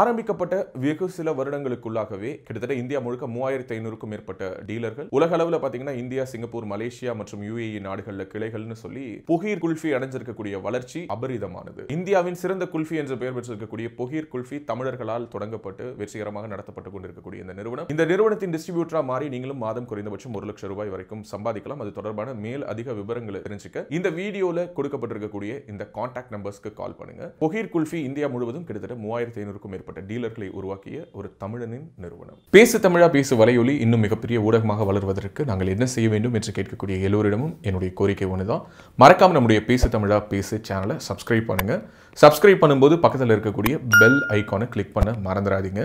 ஆரம்பிக்கப்பட்ட வெகு சில வருடங்களுக்குள்ளாகவே கிட்டத்தட்ட இந்தியா முழுக்க மூவாயிரத்தி ஐநூறுக்கும் மேற்பட்ட டீலர்கள் உலக அளவில் பார்த்தீங்கன்னா இந்தியா சிங்கப்பூர் மலேசியா மற்றும் யுஏஇ நாடுகளில் கிளைகள்னு சொல்லி புகீர் குல்ஃபி அடைஞ்சிருக்கக்கூடிய வளர்ச்சி அபரிதமானது இந்தியாவின் சிறந்த குல்ஃபி என்று பெயர் பெற்றிருக்கக்கூடிய புகீர் குல்ஃபி தமிழர்களால் தொடங்கப்பட்டு வெற்றிகரமாக நடத்தப்பட்டு கொண்டிருக்கக்கூடிய இந்த நிறுவனம் இந்த நிறுவனத்தின் டிஸ்ட்ரிபியூட்டரா மாறி நீங்களும் மாதம் குறைந்தபட்சம் ஒரு லட்சம் ரூபாய் வரைக்கும் சம்பாதிக்கலாம் அது தொடர்பான மேல் அதிக விவரங்களை தெரிஞ்சுக்க இந்த வீடியோவில் கொடுக்கப்பட்டிருக்கக்கூடிய இந்த கான்டாக்ட் நம்பர்ஸ்க்கு கால் பண்ணுங்க புகீர் குல்ஃபி இந்தியா முழுவதும் கிட்டத்தட்ட மூவாயிரத்தி ஐநூறுக்கும் மேற்பட்ட டீலர்களை உருவாக்கிய ஒரு தமிழனின் நிறுவனம் பேசு தமிழா பேசு வலையொலி இன்னும் மிகப்பெரிய ஊடகமாக வளர்வதற்கு நாங்கள் என்ன செய்ய வேண்டும் என்று கேட்கக்கூடிய எல்லோரிடமும் என்னுடைய கோரிக்கை ஒன்று தான் மறக்காமல் நம்முடைய பேசு தமிழா பேசு சேனலை சப்ஸ்கிரைப் பண்ணுங்கள் சப்ஸ்கிரைப் பண்ணும்போது பக்கத்தில் இருக்கக்கூடிய பெல் ஐக்கானை கிளிக் பண்ண மறந்துடாதீங்க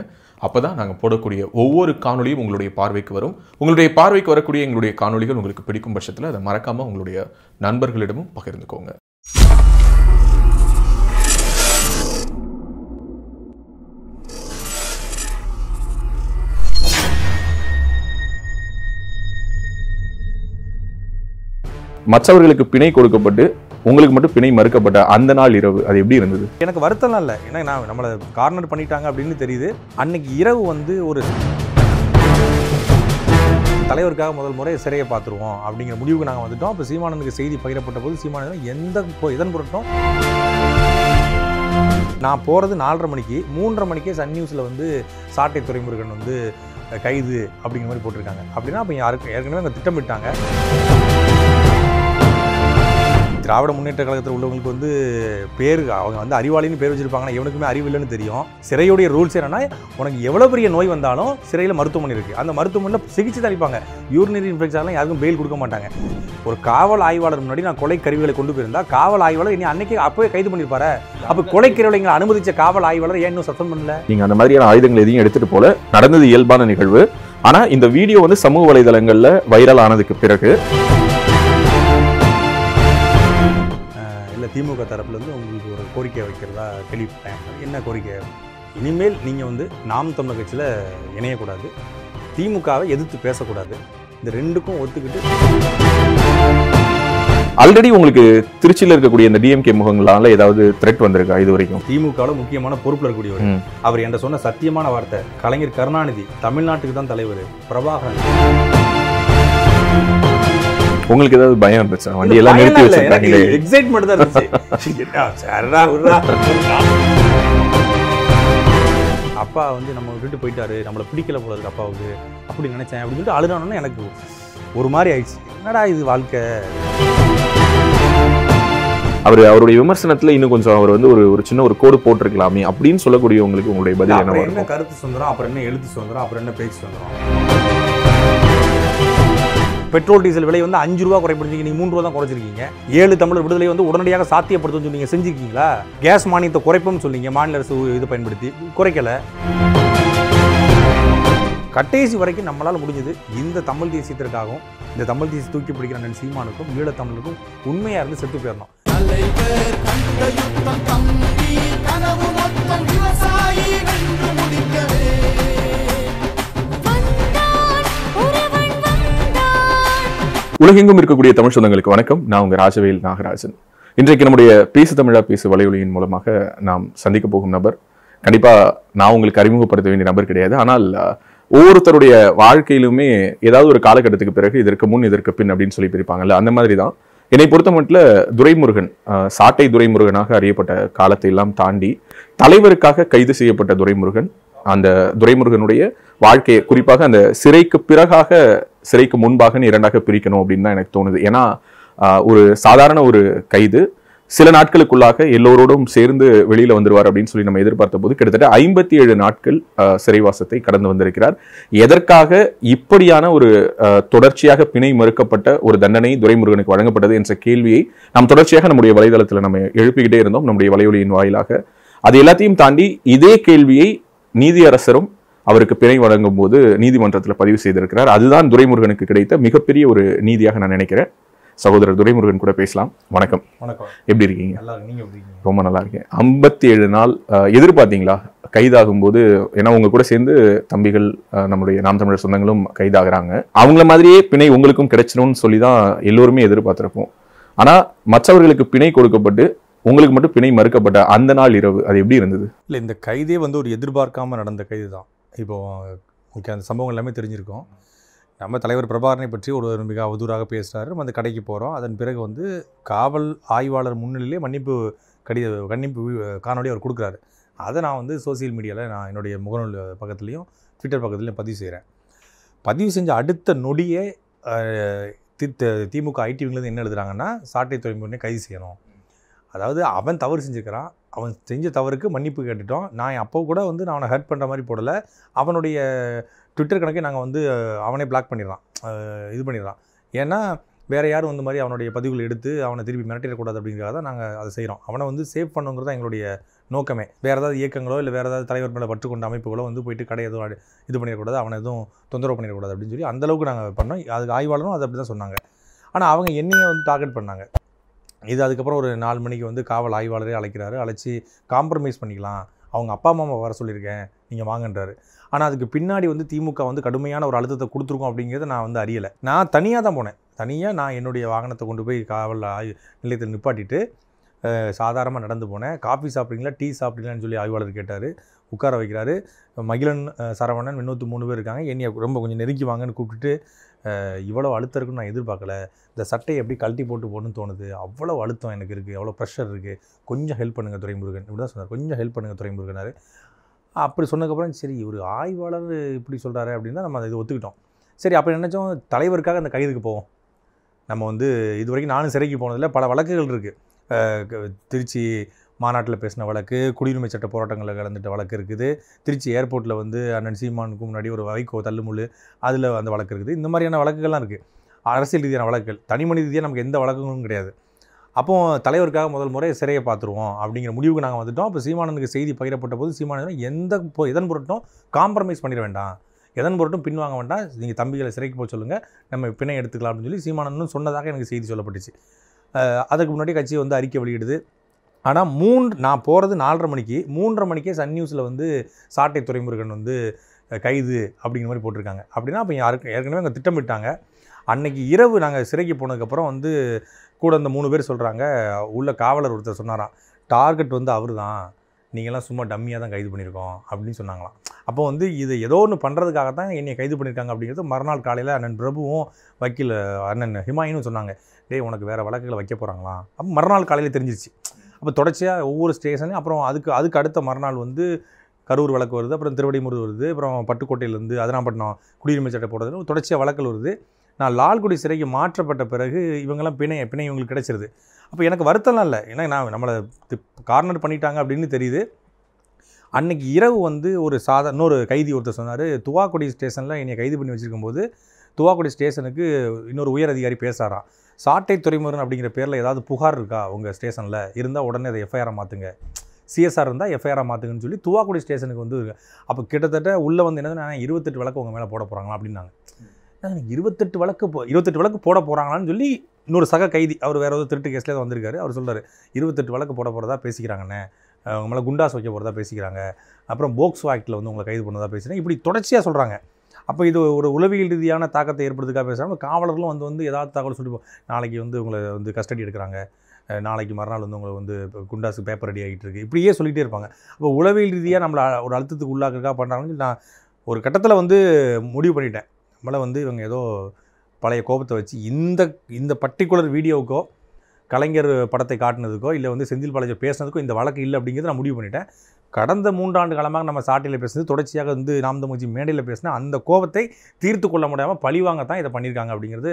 அப்போ தான் நாங்கள் போடக்கூடிய ஒவ்வொரு காணொலியும் உங்களுடைய பார்வைக்கு வரும் உங்களுடைய பார்வைக்கு வரக்கூடிய எங்களுடைய காணொலிகள் உங்களுக்கு பிடிக்கும் பட்சத்தில் அதை மறக்காமல் உங்களுடைய நண்பர்களிடமும் பகிர்ந்துக்கோங்க மற்றவர்களுக்கு பிணை கொடுக்கப்பட்டு உங்களுக்கு மட்டும் பிணை மறுக்கப்பட்ட அந்த நாள் இரவு அது எப்படி இருந்தது எனக்கு வருத்தம்லாம் இல்லை ஏன்னா நான் நம்மளை கார்னர் பண்ணிட்டாங்க அப்படின்னு தெரியுது அன்னைக்கு இரவு வந்து ஒரு தலைவருக்காக முதல் முறை சிறையை பார்த்துருவோம் அப்படிங்கிற முடிவுக்கு நாங்கள் வந்துட்டோம் அப்போ சீமானனுக்கு செய்தி பகிரப்பட்ட போது சீமானன் எந்த இதன் பொருட்டும் நான் போகிறது நாலரை மணிக்கு மூன்றரை மணிக்கே சன் நியூஸில் வந்து சாட்டை துறைமுருகன் வந்து கைது அப்படிங்கிற மாதிரி போட்டிருக்காங்க அப்படின்னா அப்போ யாருக்கு ஏற்கனவே அங்கே திட்டமிட்டாங்க திராவிட முன்னேற்ற கழகத்தில் உள்ளவங்களுக்கு வந்து பேர் அவங்க வந்து அறிவாளின்னு பேர் வச்சிருப்பாங்கன்னா எவனுக்குமே அறிவு இல்லைன்னு தெரியும் சிறையுடைய ரூல்ஸ் என்னன்னா உனக்கு எவ்வளோ பெரிய நோய் வந்தாலும் சிறையில் மருத்துவமனை இருக்குது அந்த மருத்துவமனையில் சிகிச்சை தளிப்பாங்க யூரினரி இன்ஃபெக்ஷன்லாம் யாருக்கும் பெயில் கொடுக்க மாட்டாங்க ஒரு காவல் ஆய்வாளர் முன்னாடி நான் கொலை கருவிகளை கொண்டு போயிருந்தா காவல் ஆய்வாளர் இனி அன்னைக்கு அப்பவே கைது பண்ணியிருப்பாரு அப்போ கொலை கருவிகளை அனுமதிச்ச காவல் ஆய்வாளர் ஏன் இன்னும் சத்தம் பண்ணல நீங்கள் அந்த மாதிரியான ஆயுதங்கள் எதையும் எடுத்துட்டு போல நடந்தது இயல்பான நிகழ்வு ஆனால் இந்த வீடியோ வந்து சமூக வலைதளங்களில் வைரல் ஆனதுக்கு பிறகு இல்லை திமுக தரப்புலேருந்து உங்களுக்கு ஒரு கோரிக்கை வைக்கிறதா கேள்விப்பட்டேன் என்ன கோரிக்கை இனிமேல் நீங்கள் வந்து நாம் தமிழர் கட்சியில் இணையக்கூடாது திமுகவை எதிர்த்து பேசக்கூடாது இந்த ரெண்டுக்கும் ஒத்துக்கிட்டு ஆல்ரெடி உங்களுக்கு திருச்சியில் இருக்கக்கூடிய இந்த டிஎம்கே முகங்களால ஏதாவது த்ரெட் வந்திருக்கா இது வரைக்கும் திமுகவில் முக்கியமான பொறுப்பில் இருக்கக்கூடியவர் அவர் என்ற சொன்ன சத்தியமான வார்த்தை கலைஞர் கருணாநிதி தமிழ்நாட்டுக்கு தான் தலைவர் பிரபாகரன் உங்களுக்கு ஏதாவது பயம் இருந்துச்சா வண்டி எல்லாம் நிறுத்தி வச்சிருக்காங்களே எக்ஸைட்மெண்ட் தான் அப்பா வந்து நம்ம விட்டுட்டு போயிட்டாரு நம்மளை பிடிக்கல போல இருக்கு அப்பாவுக்கு அப்படி நினைச்சேன் அப்படின்னு சொல்லிட்டு அழுதானோன்னு எனக்கு ஒரு மாதிரி ஆயிடுச்சு என்னடா இது வாழ்க்கை அவர் அவருடைய விமர்சனத்தில் இன்னும் கொஞ்சம் அவர் வந்து ஒரு ஒரு சின்ன ஒரு கோடு போட்டிருக்கலாமே அப்படின்னு சொல்லக்கூடிய உங்களுக்கு உங்களுடைய பதில் என்ன கருத்து சுதந்திரம் அப்புறம் என்ன எழுத்து சுதந்திரம் அப்புறம் என்ன பேச்சு சுதந்திரம் பெட்ரோல் டீசல் விலை வந்து அஞ்சு ரூபா குறைப்படுத்தி நீங்கள் மூன்று ரூபா தான் குறைச்சிருக்கீங்க ஏழு தமிழர் விடுதலை வந்து உடனடியாக சாத்தியப்படுத்தும் நீங்க செஞ்சிருக்கீங்களா கேஸ் மானியத்தை குறைப்போம்னு சொல்லிங்க மாநில அரசு இது பயன்படுத்தி குறைக்கலை கட்டேசி வரைக்கும் நம்மளால் முடிஞ்சது இந்த தமிழ் தேசியத்திற்காகவும் இந்த தமிழ் தேசிய தூக்கி பிடிக்கிற நன் சீமானுக்கும் ஈழத்தமிழுக்கும் உண்மையாக இருந்து செத்து போயிடணும் விவசாயி உலகெங்கும் இருக்கக்கூடிய தமிழ் சொந்தங்களுக்கு வணக்கம் நான் உங்கள் ராஜவேல் நாகராஜன் இன்றைக்கு நம்முடைய பேசு தமிழா பேசு வலையொலியின் மூலமாக நாம் சந்திக்க போகும் நபர் கண்டிப்பாக நான் உங்களுக்கு அறிமுகப்படுத்த வேண்டிய நபர் கிடையாது ஆனால் ஒவ்வொருத்தருடைய வாழ்க்கையிலுமே ஏதாவது ஒரு காலகட்டத்துக்கு பிறகு இதற்கு முன் இதற்கு பின் அப்படின்னு சொல்லி பிரிப்பாங்கல்ல அந்த மாதிரி தான் என்னை பொறுத்த மட்டும் துரைமுருகன் சாட்டை துரைமுருகனாக அறியப்பட்ட காலத்தை எல்லாம் தாண்டி தலைவருக்காக கைது செய்யப்பட்ட துரைமுருகன் அந்த துரைமுருகனுடைய வாழ்க்கையை குறிப்பாக அந்த சிறைக்கு பிறகாக சிறைக்கு முன்பாக நீ இரண்டாக பிரிக்கணும் அப்படின்னு தான் எனக்கு தோணுது ஏன்னா ஒரு சாதாரண ஒரு கைது சில நாட்களுக்குள்ளாக எல்லோரோடும் சேர்ந்து வெளியில் வந்துடுவார் அப்படின்னு சொல்லி நம்ம எதிர்பார்த்த போது கிட்டத்தட்ட ஐம்பத்தி ஏழு நாட்கள் சிறைவாசத்தை கடந்து வந்திருக்கிறார் எதற்காக இப்படியான ஒரு தொடர்ச்சியாக பிணை மறுக்கப்பட்ட ஒரு தண்டனை துரைமுருகனுக்கு வழங்கப்பட்டது என்ற கேள்வியை நாம் தொடர்ச்சியாக நம்முடைய வலைதளத்தில் நம்ம எழுப்பிக்கிட்டே இருந்தோம் நம்முடைய வலையொலியின் வாயிலாக அது எல்லாத்தையும் தாண்டி இதே கேள்வியை நீதியரசரும் அவருக்கு பிணை வழங்கும் போது நீதிமன்றத்தில் பதிவு செய்திருக்கிறார் அதுதான் துரைமுருகனுக்கு கிடைத்த மிகப்பெரிய ஒரு நீதியாக நான் நினைக்கிறேன் சகோதரர் துரைமுருகன் கூட பேசலாம் வணக்கம் வணக்கம் எப்படி இருக்கீங்க ரொம்ப நல்லா இருக்கேன் ஐம்பத்தி ஏழு நாள் எதிர்பார்த்தீங்களா கைதாகும் போது ஏன்னா உங்க கூட சேர்ந்து தம்பிகள் நம்முடைய நாம் தமிழர் சொந்தங்களும் கைதாகிறாங்க அவங்கள மாதிரியே பிணை உங்களுக்கும் கிடைச்சிடும்னு சொல்லி தான் எல்லோருமே எதிர்பார்த்திருப்போம் ஆனால் மற்றவர்களுக்கு பிணை கொடுக்கப்பட்டு உங்களுக்கு மட்டும் பிணை மறுக்கப்பட்ட அந்த நாள் இரவு அது எப்படி இருந்தது இல்லை இந்த கைதே வந்து ஒரு எதிர்பார்க்காம நடந்த கைது தான் இப்போது உங்களுக்கு அந்த சம்பவங்கள் எல்லாமே தெரிஞ்சிருக்கும் நம்ம தலைவர் பிரபாகரனை பற்றி ஒரு மிக அவதூறாக பேசுகிறாரு நம்ம அந்த கடைக்கு போகிறோம் அதன் பிறகு வந்து காவல் ஆய்வாளர் முன்னிலையிலே மன்னிப்பு கடித கன்னிப்பு காணொலி அவர் கொடுக்குறாரு அதை நான் வந்து சோசியல் மீடியாவில் நான் என்னுடைய முகநூல் பக்கத்துலேயும் ட்விட்டர் பக்கத்துலேயும் பதிவு செய்கிறேன் பதிவு செஞ்ச அடுத்த நொடியே திமுக ஐடிவிங்லேருந்து என்ன எழுதுறாங்கன்னா சாட்டை துறைமுகனே கைது செய்யணும் அதாவது அவன் தவறு செஞ்சுக்கிறான் அவன் செஞ்ச தவறுக்கு மன்னிப்பு கேட்டுட்டோம் நான் அப்போ கூட வந்து நான் அவனை ஹர்ட் பண்ணுற மாதிரி போடலை அவனுடைய ட்விட்டர் கணக்கை நாங்கள் வந்து அவனே பிளாக் பண்ணிடுறான் இது பண்ணிடுறான் ஏன்னா வேறு யாரும் வந்து மாதிரி அவனுடைய பதிவுகள் எடுத்து அவனை திருப்பி மிரட்டிடக்கூடாது அப்படிங்கிறத நாங்கள் அதை செய்கிறோம் அவனை வந்து சேவ் பண்ணுங்கிறதா எங்களுடைய நோக்கமே வேறு ஏதாவது இயக்கங்களோ இல்லை வேறு ஏதாவது தலைவர் மேலே பற்று கொண்ட அமைப்புகளோ வந்து போயிட்டு கடை எதுவும் இது பண்ணிடக்கூடாது அவனை எதுவும் தொந்தரவு பண்ணிடக்கூடாது அப்படின்னு சொல்லி அந்தளவுக்கு நாங்கள் பண்ணோம் அதுக்கு ஆய்வாளரும் அது அப்படி தான் சொன்னாங்க ஆனால் அவங்க என்னையே வந்து டார்கெட் பண்ணாங்க இது அதுக்கப்புறம் ஒரு நாலு மணிக்கு வந்து காவல் ஆய்வாளரே அழைக்கிறாரு அழைச்சி காம்ப்ரமைஸ் பண்ணிக்கலாம் அவங்க அப்பா அம்மா வர சொல்லியிருக்கேன் நீங்கள் வாங்கன்றாரு ஆனால் அதுக்கு பின்னாடி வந்து திமுக வந்து கடுமையான ஒரு அழுத்தத்தை கொடுத்துருக்கோம் அப்படிங்கிறத நான் வந்து அறியலை நான் தனியாக தான் போனேன் தனியாக நான் என்னுடைய வாகனத்தை கொண்டு போய் காவல் ஆய் நிலையத்தில் நிப்பாட்டிட்டு சாதாரணமாக நடந்து போனேன் காஃபி சாப்பிட்றீங்களா டீ சாப்பிட்றீங்களான்னு சொல்லி ஆய்வாளர் கேட்டார் உட்கார வைக்கிறாரு மகிழன் சரவணன் இன்னொரு மூணு பேர் இருக்காங்க என்னையை ரொம்ப கொஞ்சம் நெருக்கி வாங்கன்னு கூப்பிட்டுட்டு இவ்வளோ அழுத்தம் இருக்குன்னு நான் எதிர்பார்க்கல இந்த சட்டையை எப்படி கழட்டி போட்டு போகணும்னு தோணுது அவ்வளோ அழுத்தம் எனக்கு இருக்குது அவ்வளோ ப்ரெஷர் இருக்குது கொஞ்சம் ஹெல்ப் பண்ணுங்கள் துறைமுருகன் இப்படி தான் சொன்னார் கொஞ்சம் ஹெல்ப் பண்ணுங்கள் துறைமுருகனார் அப்படி சொன்னதுக்கப்புறம் சரி ஒரு ஆய்வாளர் இப்படி சொல்கிறாரு அப்படின்னா நம்ம அதை ஒத்துக்கிட்டோம் சரி அப்போ நினச்சோம் தலைவருக்காக அந்த கைதுக்கு போவோம் நம்ம வந்து இது வரைக்கும் நானும் சிறைக்கு போனதில் பல வழக்குகள் இருக்குது திருச்சி மாநாட்டில் பேசின வழக்கு குடியுரிமை சட்ட போராட்டங்களில் கலந்துட்ட வழக்கு இருக்குது திருச்சி ஏர்போர்ட்டில் வந்து அண்ணன் சீமானுக்கு முன்னாடி ஒரு வைகோ தள்ளுமுள்ளு அதில் அந்த வழக்கு இருக்குது இந்த மாதிரியான வழக்குகள்லாம் இருக்குது அரசியல் ரீதியான வழக்குகள் தனிமனி ரீதியாக நமக்கு எந்த வழக்குகளும் கிடையாது அப்போ தலைவருக்காக முதல் முறை சிறையை பார்த்துருவோம் அப்படிங்கிற முடிவுக்கு நாங்கள் வந்துட்டோம் அப்போ சீமானனுக்கு செய்தி பகிரப்பட்ட போது சீமானன் எந்த எதன் பொருட்டும் காம்ப்ரமைஸ் பண்ணிட வேண்டாம் எதன் பொருட்டும் பின்வாங்க வேண்டாம் நீங்கள் தம்பிகளை சிறைக்கு போக சொல்லுங்கள் நம்ம பிணை எடுத்துக்கலாம் அப்படின்னு சொல்லி சீமானன்னு சொன்னதாக எனக்கு செய்தி சொல்லப்பட்டுச்சு அதுக்கு முன்னாடி கட்சி வந்து அறிக்கை வெளியிடுது ஆனால் மூன்று நான் போகிறது நாலரை மணிக்கு மூன்றரை மணிக்கே சன் நியூஸில் வந்து சாட்டை துறைமுருகன் வந்து கைது அப்படிங்கிற மாதிரி போட்டிருக்காங்க அப்படின்னா அப்போ யாருக்கு ஏற்கனவே அங்கே திட்டமிட்டாங்க அன்னைக்கு இரவு நாங்கள் சிறைக்கு போனதுக்கப்புறம் வந்து கூட அந்த மூணு பேர் சொல்கிறாங்க உள்ள காவலர் ஒருத்தர் சொன்னாராம் டார்கெட் வந்து அவர் தான் நீங்களாம் சும்மா டம்மியாக தான் கைது பண்ணியிருக்கோம் அப்படின்னு சொன்னாங்களாம் அப்போ வந்து இது ஏதோ ஒன்று பண்ணுறதுக்காக தான் என்னை கைது பண்ணியிருக்காங்க அப்படிங்கிறது மறுநாள் காலையில் அண்ணன் பிரபுவும் வக்கீல் அண்ணன் ஹிமாயினும் சொன்னாங்க டேய் உனக்கு வேறு வழக்குகளை வைக்க போகிறாங்களாம் அப்போ மறுநாள் காலையில் தெரிஞ்சிருச்சு அப்போ தொடர்ச்சியாக ஒவ்வொரு ஸ்டேஷனும் அப்புறம் அதுக்கு அதுக்கு அடுத்த மறுநாள் வந்து கரூர் வழக்கு வருது அப்புறம் திருவடிமுருது வருது அப்புறம் பட்டுக்கோட்டையிலேருந்து அதனாம்பட்டினம் குடியுரிமை சட்டை போடுறது தொடர்ச்சியாக வழக்கல் வருது நான் லால்குடி சிறைக்கு மாற்றப்பட்ட பிறகு இவங்கெல்லாம் பிணை பிணை இவங்களுக்கு கிடச்சிருது அப்போ எனக்கு வருத்தம்லாம் இல்லை ஏன்னா நான் நம்மளை கார்னர் பண்ணிட்டாங்க அப்படின்னு தெரியுது அன்னைக்கு இரவு வந்து ஒரு சாதா இன்னொரு கைதி ஒருத்தர் சொன்னார் துவாக்குடி ஸ்டேஷனில் என்னை கைது பண்ணி வச்சுருக்கும்போது துவாக்குடி ஸ்டேஷனுக்கு இன்னொரு உயர் அதிகாரி பேசுகிறாராம் சாட்டை துறைமுருகன் அப்படிங்கிற பேரில் ஏதாவது புகார் இருக்கா உங்கள் ஸ்டேஷனில் இருந்தால் உடனே அதை எஃப்ஐஆராக மாற்றுங்க சிஎஸ்ஆர் இருந்தால் எஃப்ஐஆராக மாற்றுங்கன்னு சொல்லி துவாக்குடி ஸ்டேஷனுக்கு வந்து அப்போ கிட்டத்தட்ட உள்ளே வந்து என்னதுன்னா இருபத்தெட்டு வழக்கு உங்கள் மேலே போட போகிறாங்களா அப்படின்னாங்க இருபத்தெட்டு வழக்கு போ இருபத்தெட்டு வழக்கு போட போகிறாங்களான்னு சொல்லி இன்னொரு சக கைதி அவர் வேறு ஏதோ திருட்டு கேஸில் தான் வந்திருக்காரு அவர் சொல்கிறார் இருபத்தெட்டு வழக்கு போட போகிறதா பேசிக்கிறாங்கண்ணே உங்களை குண்டாஸ் வைக்க போகிறதா பேசிக்கிறாங்க அப்புறம் போக்ஸ் ஆக்டில் வந்து உங்களை கைது பண்ணதாக பேசுகிறேன் இப்படி தொடர்ச்சியாக சொல்கிறாங்க அப்போ இது ஒரு உளவியல் ரீதியான தாக்கத்தை ஏற்படுத்துக்காக பேசாமல் காவலர்களும் வந்து வந்து ஏதாவது தகவல் சொல்லிப்போம் நாளைக்கு வந்து உங்களை வந்து கஸ்டடி எடுக்கிறாங்க நாளைக்கு மறுநாள் வந்து உங்களை வந்து குண்டாசு பேப்பர் ரெடி ஆகிட்டு இருக்குது இப்படியே சொல்லிகிட்டே இருப்பாங்க அப்போ உளவியல் ரீதியாக நம்மளை ஒரு அழுத்தத்துக்கு உள்ளாக்கிறதுக்காக பண்ணுறாங்கன்னு நான் ஒரு கட்டத்தில் வந்து முடிவு பண்ணிட்டேன் நம்மளை வந்து இவங்க ஏதோ பழைய கோபத்தை வச்சு இந்த இந்த பர்டிகுலர் வீடியோவுக்கோ கலைஞர் படத்தை காட்டினதுக்கோ இல்லை வந்து செந்தில் பாலாஜி பேசினதுக்கோ இந்த வழக்கு இல்லை அப்படிங்கிறது நான் முடிவு பண்ணிட்டேன் கடந்த மூன்றாண்டு காலமாக நம்ம சாட்டையில் பேசுனது தொடர்ச்சியாக வந்து நாம் தமிழ்ச்சி மேடையில் பேசினா அந்த கோபத்தை தீர்த்து கொள்ள முடியாமல் பழிவாங்க தான் இதை பண்ணியிருக்காங்க அப்படிங்கிறது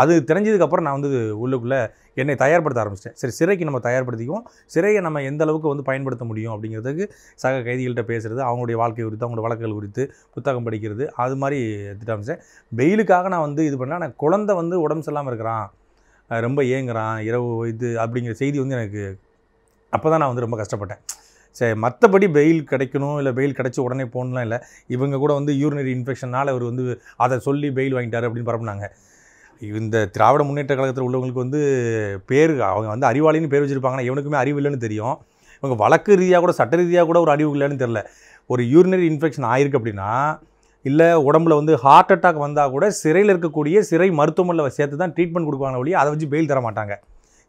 அது தெரிஞ்சதுக்கப்புறம் நான் வந்து உள்ளுக்குள்ளே என்னை தயார்படுத்த ஆரம்பிச்சிட்டேன் சரி சிறைக்கு நம்ம தயார்படுத்திக்குவோம் சிறையை நம்ம எந்த அளவுக்கு வந்து பயன்படுத்த முடியும் அப்படிங்கிறதுக்கு சக கைதிகள்கிட்ட பேசுகிறது அவங்களுடைய வாழ்க்கை குறித்து அவங்களோட வழக்குகள் குறித்து புத்தகம் படிக்கிறது அது மாதிரி ஆரம்பித்தேன் வெயிலுக்காக நான் வந்து இது பண்ணேன் ஆனால் குழந்தை வந்து உடம்பு சரியில்லாமல் இருக்கிறான் ரொம்ப ஏங்குறான் இரவு இது அப்படிங்கிற செய்தி வந்து எனக்கு அப்போ தான் நான் வந்து ரொம்ப கஷ்டப்பட்டேன் சரி மற்றபடி பெயில் கிடைக்கணும் இல்லை பெயில் கிடைச்சி உடனே போகணும்லாம் இல்லை இவங்க கூட வந்து யூரினரி இன்ஃபெக்ஷனால் அவர் வந்து அதை சொல்லி பெயில் வாங்கிட்டார் அப்படின்னு பரப்புனாங்க இந்த திராவிட முன்னேற்ற கழகத்தில் உள்ளவங்களுக்கு வந்து பேர் அவங்க வந்து அறிவாளின்னு பேர் வச்சுருப்பாங்கன்னா இவனுக்குமே அறிவு இல்லைன்னு தெரியும் இவங்க வழக்கு ரீதியாக கூட சட்ட ரீதியாக கூட ஒரு அறிவு இல்லைன்னு தெரில ஒரு யூரினரி இன்ஃபெக்ஷன் ஆயிருக்கு அப்படின்னா இல்லை உடம்புல வந்து ஹார்ட் அட்டாக் வந்தால் கூட சிறையில் இருக்கக்கூடிய சிறை மருத்துவமனையில் சேர்த்து தான் ட்ரீட்மெண்ட் கொடுப்பாங்க ஒழிய அதை வச்சு பெயில் தர மாட்டாங்க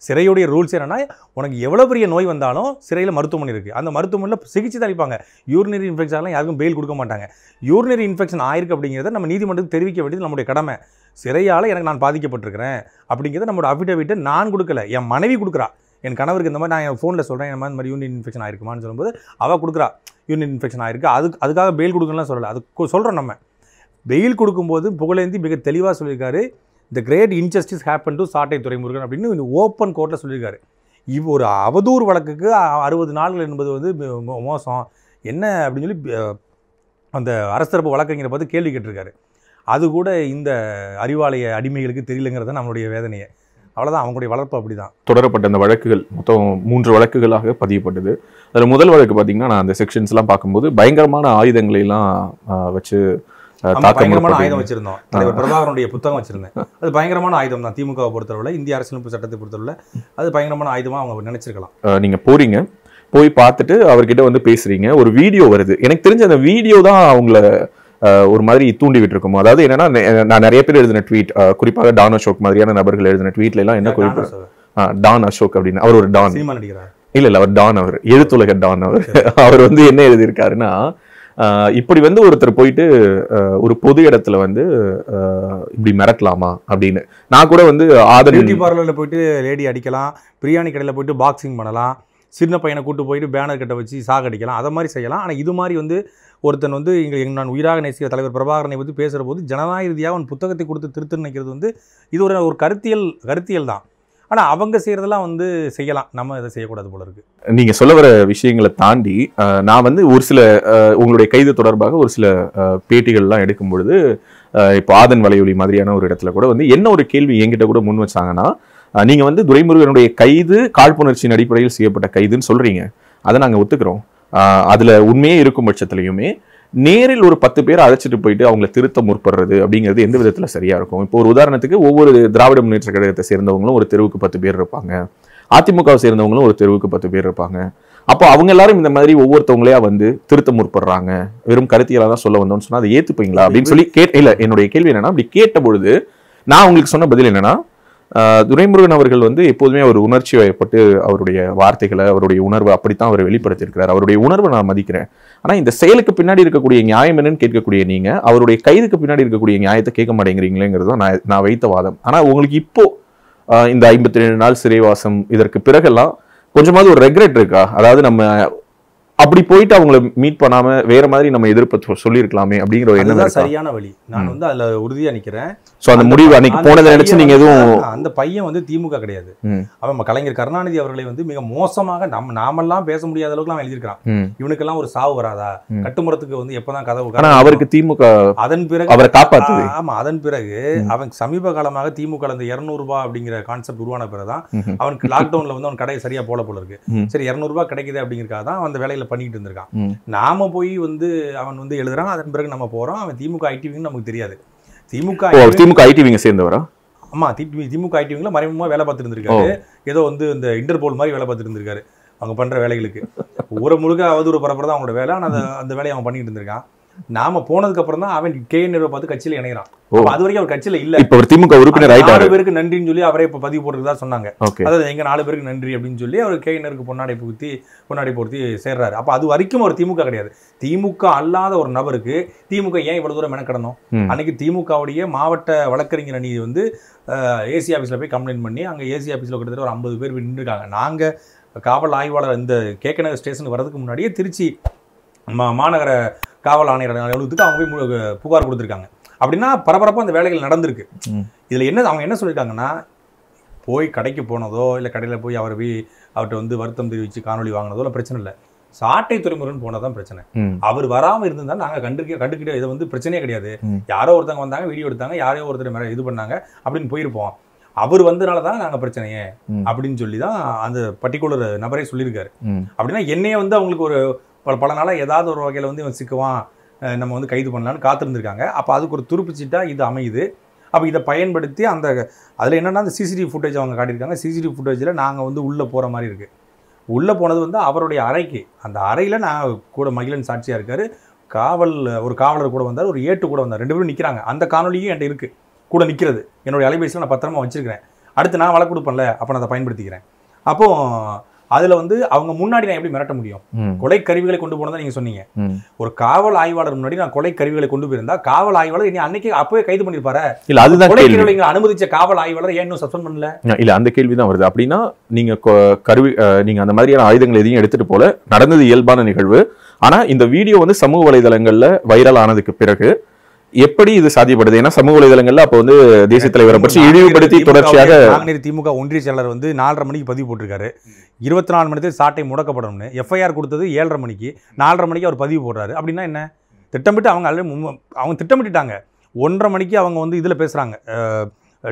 சிறையுடைய ரூல்ஸ் என்னென்னா உனக்கு எவ்வளோ பெரிய நோய் வந்தாலும் சிறையில் மருத்துவமனை இருக்குது அந்த மருத்துவமனையில் சிகிச்சை தளிப்பாங்க யூரினரி இன்ஃபெக்ஷன்லாம் யாருக்கும் பெயில் கொடுக்க மாட்டாங்க யூரினரி இன்ஃபெக்ஷன் ஆயிருக்கு அப்படிங்கிறத நம்ம நீதிமன்றத்தில் தெரிவிக்க வேண்டியது நம்முடைய கடமை சிறையால் எனக்கு நான் பாதிக்கப்பட்டிருக்கிறேன் அப்படிங்கிறத நம்மளோட அஃபிடவிட்டை நான் கொடுக்கல என் மனைவி கொடுக்குறா என் கணவருக்கு இந்த மாதிரி நான் என் ஃபோனில் சொல்கிறேன் என் மாதிரி யூனியன் இன்ஃபெக்ஷன் ஆயிருக்குமான்னு சொல்லும்போது அவள் கொடுக்குறா யூனியன் இன்ஃபெக்ஷன் ஆயிருக்கு அதுக்கு அதுக்காக பெயில் கொடுக்கணும்லாம் சொல்லலை அது சொல்கிறோம் நம்ம பெயில் கொடுக்கும்போது புகழேந்தி மிக தெளிவாக சொல்லியிருக்காரு the great injustice happen to Sattai Duraimurugan அப்படின்னு ஓப்பன் கோர்ட்டில் சொல்லியிருக்காரு இவ் ஒரு அவதூறு வழக்குக்கு அறுபது நாள்கள் என்பது வந்து மோசம் என்ன அப்படின்னு சொல்லி அந்த அரசரப்பு வழக்கறிஞரை பார்த்து கேள்வி கேட்டிருக்காரு அது கூட இந்த அறிவாலய அடிமைகளுக்கு தெரியலங்கிறது நம்மளுடைய வேதனையை அவ்வளோதான் அவங்களுடைய வளர்ப்பு அப்படி தான் தொடரப்பட்ட அந்த வழக்குகள் மொத்தம் மூன்று வழக்குகளாக பதியப்பட்டது அதில் முதல் வழக்கு பார்த்திங்கன்னா நான் அந்த செக்ஷன்ஸ்லாம் பார்க்கும்போது பயங்கரமான ஆயுதங்களையெல்லாம் வச்சு பயங்கரமான ஆயுதம் வச்சிருந்தோம் தலைவர் பிரபாகரனுடைய புத்தகம் வச்சிருந்தேன் அது பயங்கரமான ஆயுதம் தான் திமுகவை பொறுத்தளவில் இந்திய அரசியலமைப்பு சட்டத்தை பொறுத்தளவில் அது பயங்கரமான ஆயுதமா அவங்க நினைச்சிருக்கலாம் நீங்க போறீங்க போய் பார்த்துட்டு அவர்கிட்ட வந்து பேசுறீங்க ஒரு வீடியோ வருது எனக்கு தெரிஞ்ச அந்த வீடியோ தான் அவங்கள ஒரு மாதிரி தூண்டி விட்டுருக்கும் அதாவது என்னன்னா நான் நிறைய பேர் எழுதின ட்வீட் குறிப்பாக டான் அசோக் மாதிரியான நபர்கள் எழுதின ட்வீட்ல எல்லாம் என்ன குறிப்பு டான் அசோக் அப்படின்னு அவர் ஒரு டான் இல்ல இல்ல அவர் டான் அவர் எழுத்துலக டான் அவர் அவர் வந்து என்ன எழுதியிருக்காருன்னா இப்படி வந்து ஒருத்தர் போயிட்டு ஒரு பொது இடத்துல வந்து இப்படி மிரட்டலாமா அப்படின்னு நான் கூட வந்து ஆதரவு பியூட்டி பார்லரில் போயிட்டு லேடி அடிக்கலாம் பிரியாணி கடையில் போயிட்டு பாக்ஸிங் பண்ணலாம் சின்ன பையனை கூட்டு போயிட்டு பேனர் கட்ட வச்சு சாகடிக்கலாம் அதை மாதிரி செய்யலாம் ஆனால் இது மாதிரி வந்து ஒருத்தன் வந்து இங்கே நான் உயிராக நேசிக்கிற தலைவர் பிரபாகரனை வந்து பேசுகிற போது ஜனநாயக ரீதியாக அவன் புத்தகத்தை கொடுத்து திருத்து நினைக்கிறது வந்து இது ஒரு ஒரு கருத்தியல் கருத்தியல் தான் ஆனால் அவங்க செய்கிறதெல்லாம் வந்து செய்யலாம் நம்ம இதை செய்யக்கூடாது போல இருக்கு நீங்கள் சொல்ல வர விஷயங்களை தாண்டி நான் வந்து ஒரு சில உங்களுடைய கைது தொடர்பாக ஒரு சில பேட்டிகள்லாம் எடுக்கும் பொழுது இப்போ ஆதன் வலையொலி மாதிரியான ஒரு இடத்துல கூட வந்து என்ன ஒரு கேள்வி என்கிட்ட கூட முன் வச்சாங்கன்னா நீங்கள் வந்து துரைமுருகனுடைய கைது காழ்ப்புணர்ச்சியின் அடிப்படையில் செய்யப்பட்ட கைதுன்னு சொல்கிறீங்க அதை நாங்கள் ஒத்துக்கிறோம் அதில் உண்மையே இருக்கும் பட்சத்துலையுமே நேரில் ஒரு பத்து பேர் அழைச்சிட்டு போயிட்டு அவங்களை திருத்த முற்படுறது அப்படிங்கிறது எந்த விதத்தில் சரியாக இருக்கும் இப்போ ஒரு உதாரணத்துக்கு ஒவ்வொரு திராவிட முன்னேற்ற கழகத்தை சேர்ந்தவங்களும் ஒரு தெருவுக்கு பத்து பேர் இருப்பாங்க அதிமுகவை சேர்ந்தவங்களும் ஒரு தெருவுக்கு பத்து பேர் இருப்பாங்க அப்போ அவங்க எல்லாரும் இந்த மாதிரி ஒவ்வொருத்தவங்களையா வந்து திருத்த முற்படுறாங்க வெறும் கருத்தியலாக தான் சொல்ல வந்தோம்னு சொன்னால் அதை ஏற்றுப்பீங்களா அப்படின்னு சொல்லி கேட் இல்லை என்னுடைய கேள்வி என்னன்னா அப்படி கேட்ட பொழுது நான் உங்களுக்கு சொன்ன பதில் என்னன்னா துரைமுருகன் அவர்கள் வந்து எப்போதுமே அவர் உணர்ச்சி வயப்பட்டு அவருடைய வார்த்தைகளை அவருடைய உணர்வை அப்படித்தான் அவர் வெளிப்படுத்தியிருக்கிறார் அவருடைய உணர்வை நான் மதிக்கிறேன் ஆனால் இந்த செயலுக்கு பின்னாடி இருக்கக்கூடிய நியாயம் என்னன்னு கேட்கக்கூடிய நீங்கள் அவருடைய கைதுக்கு பின்னாடி இருக்கக்கூடிய நியாயத்தை கேட்க மாட்டேங்கிறீங்களேங்கிறது தான் நான் நான் வைத்த வாதம் ஆனால் உங்களுக்கு இப்போ இந்த ஐம்பத்தி ரெண்டு நாள் சிறைவாசம் இதற்கு பிறகெல்லாம் கொஞ்சமாவது ஒரு ரெக்ரெட் இருக்கா அதாவது நம்ம அப்படி போயிட்டு அவங்கள மீட் பண்ணாம வேற மாதிரி நம்ம எதிர்ப்பு சொல்லியிருக்கலாமே அப்படிங்கிற ஒரு எண்ணம் சரியான வழி நான் வந்து அதுல உறுதியாக நிற்கிறேன் ஸோ அந்த முடிவு அன்னைக்கு போனதை நீங்க எதுவும் அந்த பையன் வந்து திமுக கிடையாது அவன் கலைஞர் கருணாநிதி அவர்களை வந்து மிக மோசமாக நம்ம நாமெல்லாம் பேச முடியாத அளவுக்கு எல்லாம் எழுதியிருக்கான் இவனுக்கெல்லாம் ஒரு சாவு வராதா கட்டுமரத்துக்கு வந்து எப்பதான் கதவு ஆனா அவருக்கு திமுக அதன் பிறகு அவரை காப்பாத்து ஆமா அதன் பிறகு அவன் சமீப காலமாக திமுக அந்த இருநூறு ரூபாய் அப்படிங்கிற கான்செப்ட் உருவான பிறகுதான் அவனுக்கு லாக்டவுன்ல வந்து அவன் கடையை சரியா போல போல இருக்கு சரி இருநூறு ரூபாய் கிடைக்குது அப்படிங்கிறக்காக தான் அந்த வேலையில பண்ணிட்டு இருந்திருக்கான் நாம போய் வந்து அவன் வந்து எழுதுறான் அதன் பிறகு நம்ம போறோம் அவன் திமுக ஐடிவின்னு நமக்கு தெரியாது திமுக திமுக ஐடிவிங்க சேர்ந்தவரா ஆமாம் திமுக ஐடிவிங்கில் மறைமுகமாக வேலை பார்த்துருந்துருக்காரு ஏதோ வந்து இந்த இன்டர்போல் மாதிரி வேலை பார்த்துருந்துருக்காரு அவங்க பண்ணுற வேலைகளுக்கு ஊரை முழுக்க அவதூறு பரப்புறது அவங்களோட வேலை ஆனால் அந்த அந்த வேலையை அவன் பண்ணிட்டு இருந்திருக்கான் நாம போனதுக்கு அப்புறம் தான் அவன் கே என் பார்த்து கட்சியில இணைகிறான் அது வரைக்கும் அவர் கட்சியில இல்ல இப்ப திமுக உறுப்பினர் நாலு பேருக்கு நன்றின்னு சொல்லி அவரே இப்ப பதிவு போடுறதா சொன்னாங்க அதாவது எங்க நாலு பேருக்கு நன்றி அப்படின்னு சொல்லி அவர் கே நேருக்கு பொன்னாடி பூர்த்தி பொன்னாடி பூர்த்தி சேர்றாரு அப்ப அது வரைக்கும் அவர் திமுக கிடையாது திமுக அல்லாத ஒரு நபருக்கு திமுக ஏன் இவ்வளவு தூரம் மெனக்கடணும் அன்னைக்கு திமுகவுடைய மாவட்ட வழக்கறிஞர் அணி வந்து ஏசி ஆஃபீஸில் போய் கம்ப்ளைண்ட் பண்ணி அங்கே ஏசி ஆஃபீஸில் கிட்டத்தட்ட ஒரு ஐம்பது பேர் நின்றுருக்காங்க நாங்கள் காவல் ஆய்வாளர் இந்த கேக்கநகர் ஸ்டேஷனுக்கு வரதுக்கு முன்னாடியே திருச்சி மா மாநகர காவல் ஆணையர் அலுவலகத்துக்கு அவங்க போய் புகார் கொடுத்துருக்காங்க அப்படின்னா பரபரப்பாக அந்த வேலைகள் நடந்திருக்கு இதில் என்ன அவங்க என்ன சொல்லியிருக்காங்கன்னா போய் கடைக்கு போனதோ இல்லை கடையில் போய் அவர் போய் அவர்கிட்ட வந்து வருத்தம் தெரிவித்து காணொலி வாங்கினதோ இல்லை பிரச்சனை இல்லை சாட்டை துறைமுருகன் போனதான் பிரச்சனை அவர் வராமல் இருந்தால் நாங்கள் கண்டுக்க கண்டுக்கிட்ட இது வந்து பிரச்சனையே கிடையாது யாரோ ஒருத்தவங்க வந்தாங்க வீடியோ எடுத்தாங்க யாரையோ ஒருத்தர் மேலே இது பண்ணாங்க அப்படின்னு போயிருப்போம் அவர் வந்தனால தான் நாங்கள் பிரச்சனையே அப்படின்னு சொல்லி தான் அந்த பர்டிகுலர் நபரே சொல்லியிருக்காரு அப்படின்னா என்னையே வந்து அவங்களுக்கு ஒரு பல பல நாளாக ஏதாவது ஒரு வகையில் வந்து இவன் சிக்குவான் நம்ம வந்து கைது பண்ணலான்னு காத்திருந்துருக்காங்க அப்போ அதுக்கு ஒரு துருப்புச்சிட்டாக இது அமையுது அப்போ இதை பயன்படுத்தி அந்த அதில் என்னென்னா அந்த சிசிடிவி ஃபுட்டேஜ் அவங்க காட்டியிருக்காங்க சிசிடிவி ஃபுட்டேஜில் நாங்கள் வந்து உள்ளே போகிற மாதிரி இருக்குது உள்ளே போனது வந்து அவருடைய அறைக்கு அந்த அறையில் நான் கூட மகிழன் சாட்சியாக இருக்கார் காவல் ஒரு காவலர் கூட வந்தார் ஒரு ஏட்டு கூட வந்தார் ரெண்டு பேரும் நிற்கிறாங்க அந்த காணொலியும் என்கிட்ட இருக்குது கூட நிற்கிறது என்னுடைய அலைபேசியில் நான் பத்திரமா வச்சுருக்கிறேன் அடுத்து நான் வழக்கு கொடுப்பேன்ல அப்போ நான் அதை பயன்படுத்திக்கிறேன் அப்போது அதுல வந்து அவங்க முன்னாடி நான் எப்படி மிரட்ட முடியும் கொலை கருவிகளை கொண்டு போனதா நீங்க சொன்னீங்க ஒரு காவல் ஆய்வாளர் முன்னாடி நான் கொலை கருவிகளை கொண்டு போயிருந்தா காவல் ஆய்வாளர் இனி அன்னைக்கு அப்பவே கைது பண்ணிருப்பாரு இல்ல அதுதான் கொலை கருவிகளை அனுமதிச்ச காவல் ஆய்வாளர் ஏன் இன்னும் சஸ்பெண்ட் பண்ணல இல்ல அந்த கேள்விதான் வருது அப்படின்னா நீங்க கருவி நீங்க அந்த மாதிரியான ஆயுதங்கள் எதையும் எடுத்துட்டு போல நடந்தது இயல்பான நிகழ்வு ஆனா இந்த வீடியோ வந்து சமூக வலைதளங்கள்ல வைரல் ஆனதுக்கு பிறகு எப்படி இது சாத்தியப்படுது ஏன்னா சமூக வலைதளங்கள்ல அப்போ வந்து தேசிய தலைவரை பற்றி இழிவுபடுத்தி தொடர்ச்சியாக திமுக ஒன்றிய செயலர் வந்து நாலரை மணிக்கு பதிவு போட்டிருக்காரு இருபத்தி நாலு மணி சாட்டை முடக்கப்படணும்னு எஃப்ஐஆர் கொடுத்தது ஏழரை மணிக்கு நாலரை மணிக்கு அவர் பதிவு போடுறாரு அப்படின்னா என்ன திட்டமிட்டு அவங்க ஆல்ரெடி அவங்க திட்டமிட்டுட்டாங்க ஒன்றரை மணிக்கு அவங்க வந்து இதில் பேசுகிறாங்க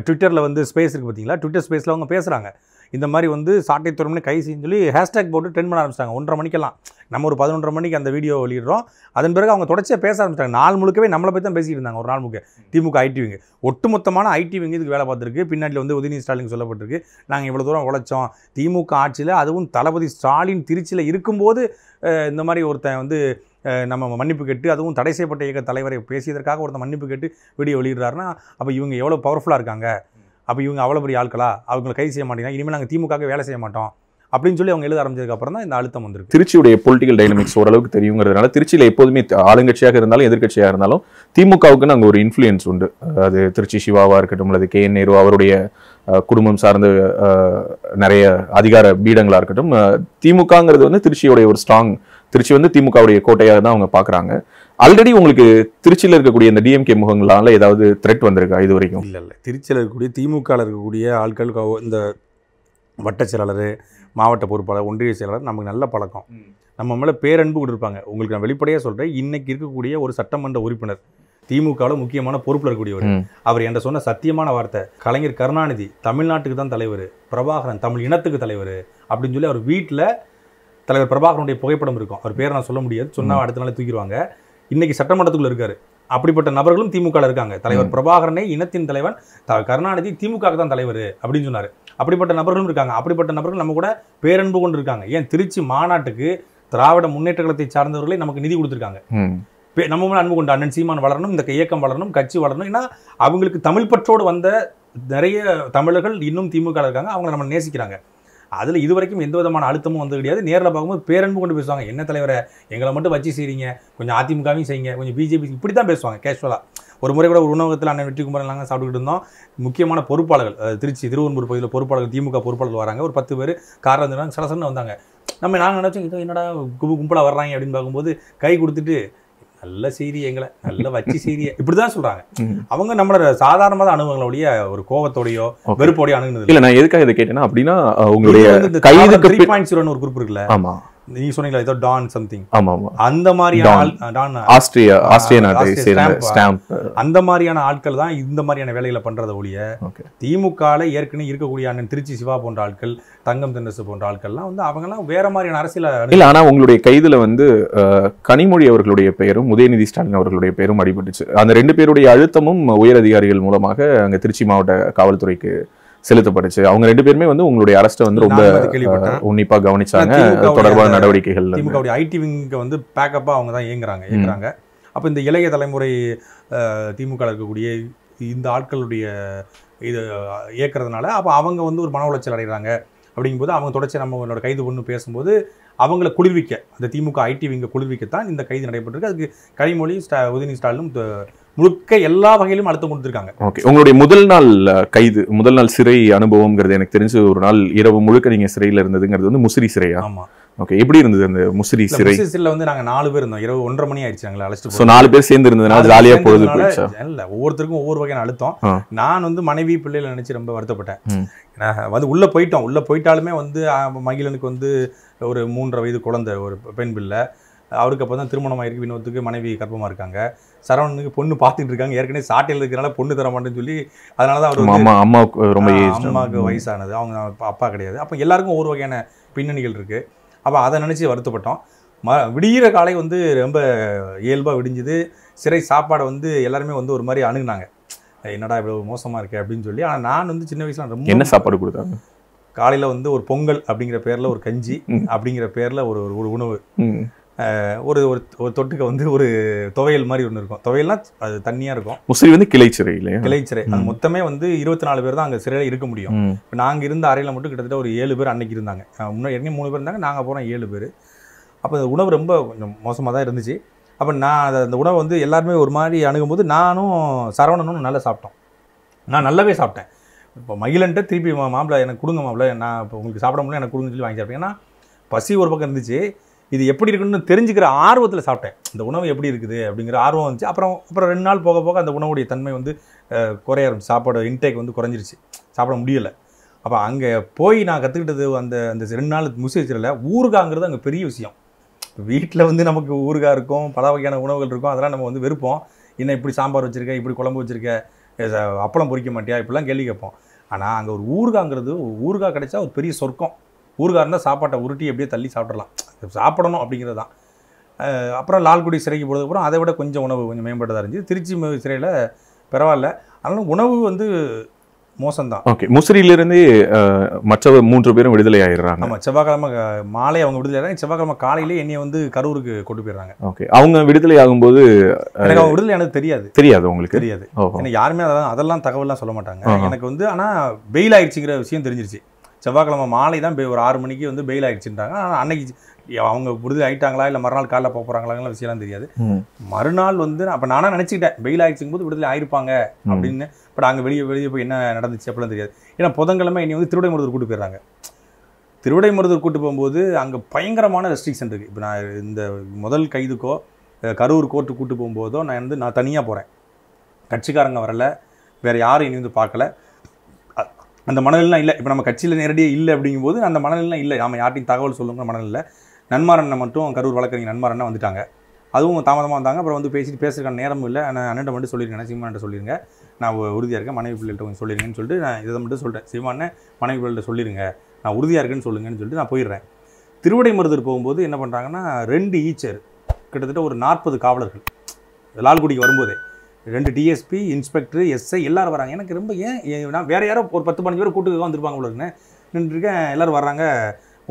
ட்விட்டரில் வந்து ஸ்பேஸ் இருக்குது பார்த்தீங்களா ட்விட்டர் ஸ்பேஸில் அவங்க பேசுகிறாங்க இந்த மாதிரி வந்து சாட்டை துறம்னு கை செஞ்சு சொல்லி ஹேஷ்டேக் போட்டு ட்ரெண்ட் பண்ண ஆரம்பிச்சிட்டாங்க ஒன்றரை மணிக்கெல்லாம் நம்ம ஒரு பதினொன்றரை மணிக்கு அந்த வீடியோ வெளியிடுறோம் அதன் பிறகு அவங்க தொடர்ச்சியாக பேச ஆரம்பிச்சிட்டாங்க நாள் முழுக்கவே நம்மளை பற்றி தான் பேசிட்டு இருந்தாங்க ஒரு நாள் முழுக்க திமுக ஐடிவிங்க ஒட்டுமொத்தமான விங்க இதுக்கு வேலை பார்த்துருக்கு பின்னாடி வந்து உதயநிதி ஸ்டாலின் சொல்லப்பட்டிருக்கு நாங்கள் இவ்வளோ தூரம் உழைச்சோம் திமுக ஆட்சியில் அதுவும் தளபதி ஸ்டாலின் திருச்சியில் இருக்கும்போது இந்த மாதிரி ஒருத்தன் வந்து நம்ம மன்னிப்பு கேட்டு அதுவும் தடை செய்யப்பட்ட இயக்க தலைவரை பேசியதற்காக ஒருத்தன் மன்னிப்பு கேட்டு வீடியோ வெளியிடுறாருன்னா அப்போ இவங்க எவ்வளோ பவர்ஃபுல்லாக இருக்காங்க அப்போ இவங்க அவ்வளோ பெரிய ஆட்களா அவங்களை கைது செய்ய மாட்டீங்கன்னா இனிமேல் நாங்கள் திமுக வேலை செய்ய மாட்டோம் அப்படின்னு சொல்லி அவங்க எழுத ஆரம்பிச்சதுக்கு அப்புறம் தான் இந்த அழுத்தம் வந்துருக்கு திருச்சியுடைய பொலிட்டிக்கல் டைனமிக்ஸ் ஓரளவுக்கு தெரியுங்கிறதுனால திருச்சியில் எப்போதுமே ஆளுங்கட்சியாக இருந்தாலும் எதிர்கட்சியாக இருந்தாலும் திமுகவுக்கு அங்கே ஒரு இன்ஃப்ளூயன்ஸ் உண்டு அது திருச்சி சிவாவாக இருக்கட்டும் அல்லது கே என் நேரு அவருடைய குடும்பம் சார்ந்த நிறைய அதிகார பீடங்களாக இருக்கட்டும் திமுகங்கிறது வந்து திருச்சியுடைய ஒரு ஸ்ட்ராங் திருச்சி வந்து திமுகவுடைய கோட்டையாக தான் அவங்க பார்க்குறாங்க ஆல்ரெடி உங்களுக்கு திருச்சியில் இருக்கக்கூடிய இந்த டிஎம்கே முகங்களால் ஏதாவது த்ரெட் வந்திருக்கா இது வரைக்கும் இல்லை இல்லை திருச்சியில் இருக்கக்கூடிய திமுகவில் இருக்கக்கூடிய ஆட்கள் இந்த வட்ட செயலாளர் மாவட்ட பொறுப்பாளர் ஒன்றிய செயலாளர் நமக்கு நல்ல பழக்கம் நம்ம மேலே பேரன்பு கொடுப்பாங்க உங்களுக்கு நான் வெளிப்படையாக சொல்கிறேன் இன்றைக்கி இருக்கக்கூடிய ஒரு சட்டமன்ற உறுப்பினர் திமுகவில் முக்கியமான பொறுப்பில் இருக்கக்கூடியவர் அவர் என்ற சொன்ன சத்தியமான வார்த்தை கலைஞர் கருணாநிதி தமிழ்நாட்டுக்கு தான் தலைவர் பிரபாகரன் தமிழ் இனத்துக்கு தலைவர் அப்படின்னு சொல்லி அவர் வீட்டில் தலைவர் பிரபாகரனுடைய புகைப்படம் இருக்கும் அவர் பேரை நான் சொல்ல முடியாது சொன்னால் அடுத்த நாள் தூக்கிடுவாங்க இன்னைக்கு சட்டமன்றத்துக்குள்ள இருக்காரு அப்படிப்பட்ட நபர்களும் திமுக இருக்காங்க தலைவர் பிரபாகரனே இனத்தின் தலைவன் கருணாநிதி திமுக தான் தலைவர் அப்படின்னு சொன்னார் அப்படிப்பட்ட நபர்களும் இருக்காங்க அப்படிப்பட்ட நபர்கள் நம்ம கூட பேரன்பு கொண்டு இருக்காங்க ஏன் திருச்சி மாநாட்டுக்கு திராவிட முன்னேற்ற கழகத்தை சார்ந்தவர்களே நமக்கு நிதி கொடுத்துருக்காங்க நம்ம அன்பு கொண்டு அண்ணன் சீமான் வளரணும் இந்த இயக்கம் வளரணும் கட்சி வளரணும் ஏன்னா அவங்களுக்கு தமிழ் பற்றோடு வந்த நிறைய தமிழர்கள் இன்னும் திமுக இருக்காங்க அவங்க நம்ம நேசிக்கிறாங்க அதில் இது வரைக்கும் எந்த விதமான அழுத்தமும் வந்து கிடையாது நேரில் பார்க்கும்போது பேரன்பு கொண்டு பேசுவாங்க என்ன தலைவரை எங்களை மட்டும் வச்சு செய்கிறீங்க கொஞ்சம் அதிமுகவையும் செய்யுங்க கொஞ்சம் பிஜேபி இப்படி தான் பேசுவாங்க கேஷுவலாக ஒரு முறை கூட ஒரு உணவகத்தில் அண்ணன் வெற்றி குமார் நாங்கள் சாப்பிட்டுக்கிட்டு இருந்தோம் முக்கியமான பொறுப்பாளர்கள் திருச்சி திருவனூர் பகுதியில் பொறுப்பாளர்கள் திமுக பொறுப்பாளர்கள் வராங்க ஒரு பத்து பேர் காரில் சில சடசன்னு வந்தாங்க நம்ம நாங்கள் நினச்சோம் இதோ என்னடா கும்பலாக வர்றாங்க அப்படின்னு பார்க்கும்போது கை கொடுத்துட்டு நல்ல சீரிய எங்களை நல்ல வச்சு சீரிய இப்படிதான் சொல்றாங்க அவங்க நம்மளோட சாதாரணமான அனுபவங்களுடைய ஒரு கோபத்தோடையோ வெறுப்போடையோ அணுகுனது இல்லை நான் எதுக்காக இதை கேட்டேன்னா அப்படின்னா உங்களுடைய ஒரு குரூப் இருக்குல்ல ஆமா நீங்க சொன்னீங்களா ஏதோ டான் சம்திங் ஆமா ஆமா அந்த மாதிரியான டான் ஆஸ்திரியா ஆஸ்திரிய நாட்டை சேர்ந்த ஸ்டாம்ப் அந்த மாதிரியான ஆட்கள் தான் இந்த மாதிரியான வேலைகளை பண்றத ஒழிய திமுகல ஏற்கனவே இருக்கக்கூடிய அண்ணன் திருச்சி சிவா போன்ற ஆட்கள் தங்கம் தென்னசு போன்ற ஆட்கள்லாம் வந்து அவங்கலாம் வேற மாதிரியான அரசியல இல்ல ஆனா உங்களுடைய கைதுல வந்து கனிமொழி அவர்களுடைய பெயரும் உதயநிதி ஸ்டாலின் அவர்களுடைய பெயரும் அடிபட்டுச்சு அந்த ரெண்டு பேருடைய அழுத்தமும் உயர் அதிகாரிகள் மூலமாக அங்க திருச்சி மாவட்ட காவல்துறைக்கு செலுத்தப்பட்டுச்சு அவங்க ரெண்டு பேருமே வந்து உங்களுடைய அரெஸ்ட்டை வந்து ரொம்ப உன்னிப்பாக கவனிச்சாங்க தொடர்பான நடவடிக்கைகள் திமுகவுடைய ஐடி விங்க வந்து பேக்கப்பாக அவங்க தான் இயங்குறாங்க இயங்குறாங்க அப்போ இந்த இளைய தலைமுறை திமுக இருக்கக்கூடிய இந்த ஆட்களுடைய இது இயக்கிறதுனால அப்போ அவங்க வந்து ஒரு மன உளைச்சல் அடைகிறாங்க அப்படிங்கும்போது அவங்க தொடர்ச்சி நம்ம என்னோட கைது பொண்ணு பேசும்போது அவங்கள குளிர்விக்க அந்த திமுக ஐடி விங்க குளிர்விக்கத்தான் இந்த கைது நடைபெற்றிருக்கு அதுக்கு கனிமொழி ஸ்டா உதயநிதி ஸ்டாலினும் முழுக்க எல்லா வகையிலும் அழுத்தம் கொடுத்துருக்காங்க ஓகே உங்களுடைய முதல் நாள் கைது முதல் நாள் சிறை அனுபவங்கிறது எனக்கு தெரிஞ்சு ஒரு நாள் இரவு முழுக்க நீங்கள் சிறையில் இருந்ததுங்கிறது வந்து முசிறி சிறையா ஆமாம் ஓகே எப்படி இருந்தது அந்த முசிறி சிறை சிறையில் வந்து நாங்கள் நாலு பேர் இருந்தோம் இரவு ஒன்றரை மணி ஆயிடுச்சு எங்களை அழைச்சிட்டு ஸோ நாலு பேர் சேர்ந்து இருந்ததுனால ஜாலியாக போகுது போயிடுச்சா இல்லை ஒவ்வொருத்தருக்கும் ஒவ்வொரு வகையான அழுத்தம் நான் வந்து மனைவி பிள்ளைகளை நினச்சி ரொம்ப வருத்தப்பட்டேன் வந்து உள்ளே போயிட்டோம் உள்ளே போயிட்டாலுமே வந்து மகிழனுக்கு வந்து ஒரு மூன்றரை வயது குழந்தை ஒரு பெண் பிள்ளை அவருக்கு அப்போ தான் திருமணம் ஆயிருக்கு வினோத்துக்கு மனைவி கர்ப்பமாக இருக்காங்க சரவணனுக்கு பொண்ணு பார்த்துட்டு இருக்காங்க ஏற்கனவே சாட்டையில் இருக்கிறனால பொண்ணு தர மாட்டேன்னு சொல்லி அதனால தான் அவர் அம்மா அம்மாவுக்கு ரொம்ப அம்மாவுக்கு வயசானது அவங்க அப்பா கிடையாது அப்போ எல்லாருக்கும் ஒரு வகையான பின்னணிகள் இருக்குது அப்போ அதை நினச்சி வருத்தப்பட்டோம் ம விடிகிற காலை வந்து ரொம்ப இயல்பாக விடிஞ்சுது சிறை சாப்பாடை வந்து எல்லாருமே வந்து ஒரு மாதிரி அணுகுனாங்க என்னடா இவ்வளோ மோசமாக இருக்கு அப்படின்னு சொல்லி ஆனால் நான் வந்து சின்ன வயசில் ரொம்ப என்ன சாப்பாடு கொடுத்தாங்க காலையில் வந்து ஒரு பொங்கல் அப்படிங்கிற பேரில் ஒரு கஞ்சி அப்படிங்கிற பேரில் ஒரு ஒரு உணவு ஒரு ஒரு தொட்டுக்க வந்து ஒரு துவையல் மாதிரி ஒன்று இருக்கும் துவையல்னா அது தண்ணியாக இருக்கும் முசிறி வந்து கிளைச்சிறை இல்லையா கிளைச்சிறை அது மொத்தமே வந்து இருபத்தி நாலு பேர் தான் அங்கே சிறையில் இருக்க முடியும் இப்போ நாங்கள் இருந்த அறையில் மட்டும் கிட்டத்தட்ட ஒரு ஏழு பேர் அன்னைக்கு இருந்தாங்க முன்னாடி ஏற்கனவே மூணு பேர் இருந்தாங்க நாங்கள் போகிறோம் ஏழு பேர் அப்போ அந்த உணவு ரொம்ப கொஞ்சம் மோசமாக தான் இருந்துச்சு அப்போ நான் அந்த உணவை வந்து எல்லாருமே ஒரு மாதிரி அணுகும்போது நானும் சரவணனும் நல்லா சாப்பிட்டோம் நான் நல்லாவே சாப்பிட்டேன் இப்போ மகிழன்ட்ட திருப்பி மாப்பிள்ள எனக்கு கொடுங்க மாப்பிள்ள நான் இப்போ உங்களுக்கு சாப்பிட முடியல எனக்கு கொடுங்கன்னு சொல்லி வாங்கி சாப்பிட்டேன் ஏன்னா பசி ஒரு பக்கம் இருந்துச்சு இது எப்படி இருக்குன்னு தெரிஞ்சுக்கிற ஆர்வத்தில் சாப்பிட்டேன் இந்த உணவு எப்படி இருக்குது அப்படிங்கிற ஆர்வம் வந்துச்சு அப்புறம் அப்புறம் ரெண்டு நாள் போக போக அந்த உணவுடைய தன்மை வந்து குறைய ஆரம்பிச்சு சாப்பாடு இன்டேக் வந்து குறைஞ்சிருச்சு சாப்பிட முடியலை அப்போ அங்கே போய் நான் கற்றுக்கிட்டது அந்த அந்த ரெண்டு நாள் முசி வச்சிடல ஊறுகாங்கிறது அங்கே பெரிய விஷயம் வீட்டில் வந்து நமக்கு ஊறுகாய் இருக்கும் பல வகையான உணவுகள் இருக்கும் அதெல்லாம் நம்ம வந்து வெறுப்போம் என்ன இப்படி சாம்பார் வச்சுருக்க இப்படி குழம்பு வச்சுருக்க அப்பளம் பொறிக்க மாட்டியா இப்படிலாம் கேள்வி கேட்போம் ஆனால் அங்கே ஒரு ஊறுகாங்கிறது ஊறுகாய் கிடைச்சா ஒரு பெரிய சொர்க்கம் ஊருக்காக இருந்தால் சாப்பாட்டை உருட்டி அப்படியே தள்ளி சாப்பிடலாம் சாப்பிடணும் அப்படிங்கிறது தான் அப்புறம் லால்குடி சிறைக்கு போனதுக்கப்புறம் அதை விட கொஞ்சம் உணவு கொஞ்சம் மேம்பட்டதாக இருந்துச்சு திருச்சி சிறையில் பரவாயில்ல அதனால உணவு வந்து மோசம்தான் ஓகே முசிறியிலிருந்து மற்ற மூன்று பேரும் விடுதலை ஆயிடுறாங்க ஆமாம் செவ்வாய்க்கிழமை மாலை அவங்க விடுதலை ஆகிறாங்க செவ்வாய்க்கிழமை காலையிலே என்னை வந்து கரூருக்கு கொண்டு போயிடுறாங்க ஓகே அவங்க விடுதலை ஆகும்போது எனக்கு அவங்க விடுதலை எனக்கு தெரியாது தெரியாது உங்களுக்கு தெரியாது எனக்கு யாருமே அதெல்லாம் அதெல்லாம் தகவல்லாம் சொல்ல மாட்டாங்க எனக்கு வந்து ஆனால் வெயில் ஆயிடுச்சுங்கிற விஷயம் தெரிஞ்சிருச்சு செவ்வாய்க்கிழமை மாலை தான் ஒரு ஆறு மணிக்கு வந்து பெயில் ஆகிடுச்சுட்டாங்க ஆனால் அன்னைக்கு அவங்க விடுதலை ஆகிட்டாங்களா இல்லை மறுநாள் காலைல போக போகிறாங்களாங்கிற விஷயம்லாம் தெரியாது மறுநாள் வந்து அப்போ நானாக நினச்சிக்கிட்டேன் பெயில் ஆகிடுச்சும் போது விடுதலை ஆயிருப்பாங்க அப்படின்னு பட் அங்கே வெளியே வெளியே போய் என்ன நடந்துச்சு அப்படிலாம் தெரியாது ஏன்னா புதன்கிழமை இனி வந்து திருவிடைமுருதர் கூட்டு போயிடுறாங்க திருவிடைமுருதர் கூட்டு போகும்போது அங்கே பயங்கரமான ரெஸ்ட்ரிக்ஷன் இருக்குது இப்போ நான் இந்த முதல் கைதுக்கோ கரூர் கோர்ட்டு கூட்டு போகும்போதோ நான் வந்து நான் தனியாக போகிறேன் கட்சிக்காரங்க வரல வேறு யாரும் இனி வந்து பார்க்கல அந்த மனநிலாம் இல்லை இப்போ நம்ம கட்சியில் நேரடியாக இல்லை அப்படிங்கும்போது அந்த மனநிலாம் இல்லை நம்ம யார்ட்டையும் தகவல் சொல்லுங்கிற மனநிலை நன்மாரண்ணை மட்டும் கரூர் வழக்கறிஞர் நன்மாரண்ணா வந்துட்டாங்க அதுவும் தாமதமாக வந்தாங்க அப்புறம் வந்து பேசிட்டு பேசுறதுக்கான நேரமும் இல்லை நான் அண்ணன் மட்டும் சொல்லியிருக்கேன் சீமான்ட்ட சொல்லிடுங்க நான் உறுதியாக இருக்கேன் மனைவி பிள்ளைகிட்ட கொஞ்சம் சொல்லிடுங்கன்னு சொல்லிட்டு நான் இதை மட்டும் சொல்கிறேன் சீமான மனைவி பிள்ளைகிட்ட சொல்லிடுங்க நான் உறுதியாக இருக்கேன்னு சொல்லுங்கன்னு சொல்லிட்டு நான் போயிடுறேன் திருவடை மருதூர் போகும்போது என்ன பண்ணுறாங்கன்னா ரெண்டு ஈச்சர் கிட்டத்தட்ட ஒரு நாற்பது காவலர்கள் லால்குடிக்கு வரும்போதே ரெண்டு டிஎஸ்பி இன்ஸ்பெக்டர் எஸ்ஐ எல்லாரும் வராங்க எனக்கு ரொம்ப ஏன் நான் வேறு யாரோ ஒரு பத்து பதினஞ்சு பேர் கூட்டுக்காக வந்திருப்பாங்க உங்களுக்குன்னு நின்றுருக்கேன் எல்லோரும் வராங்க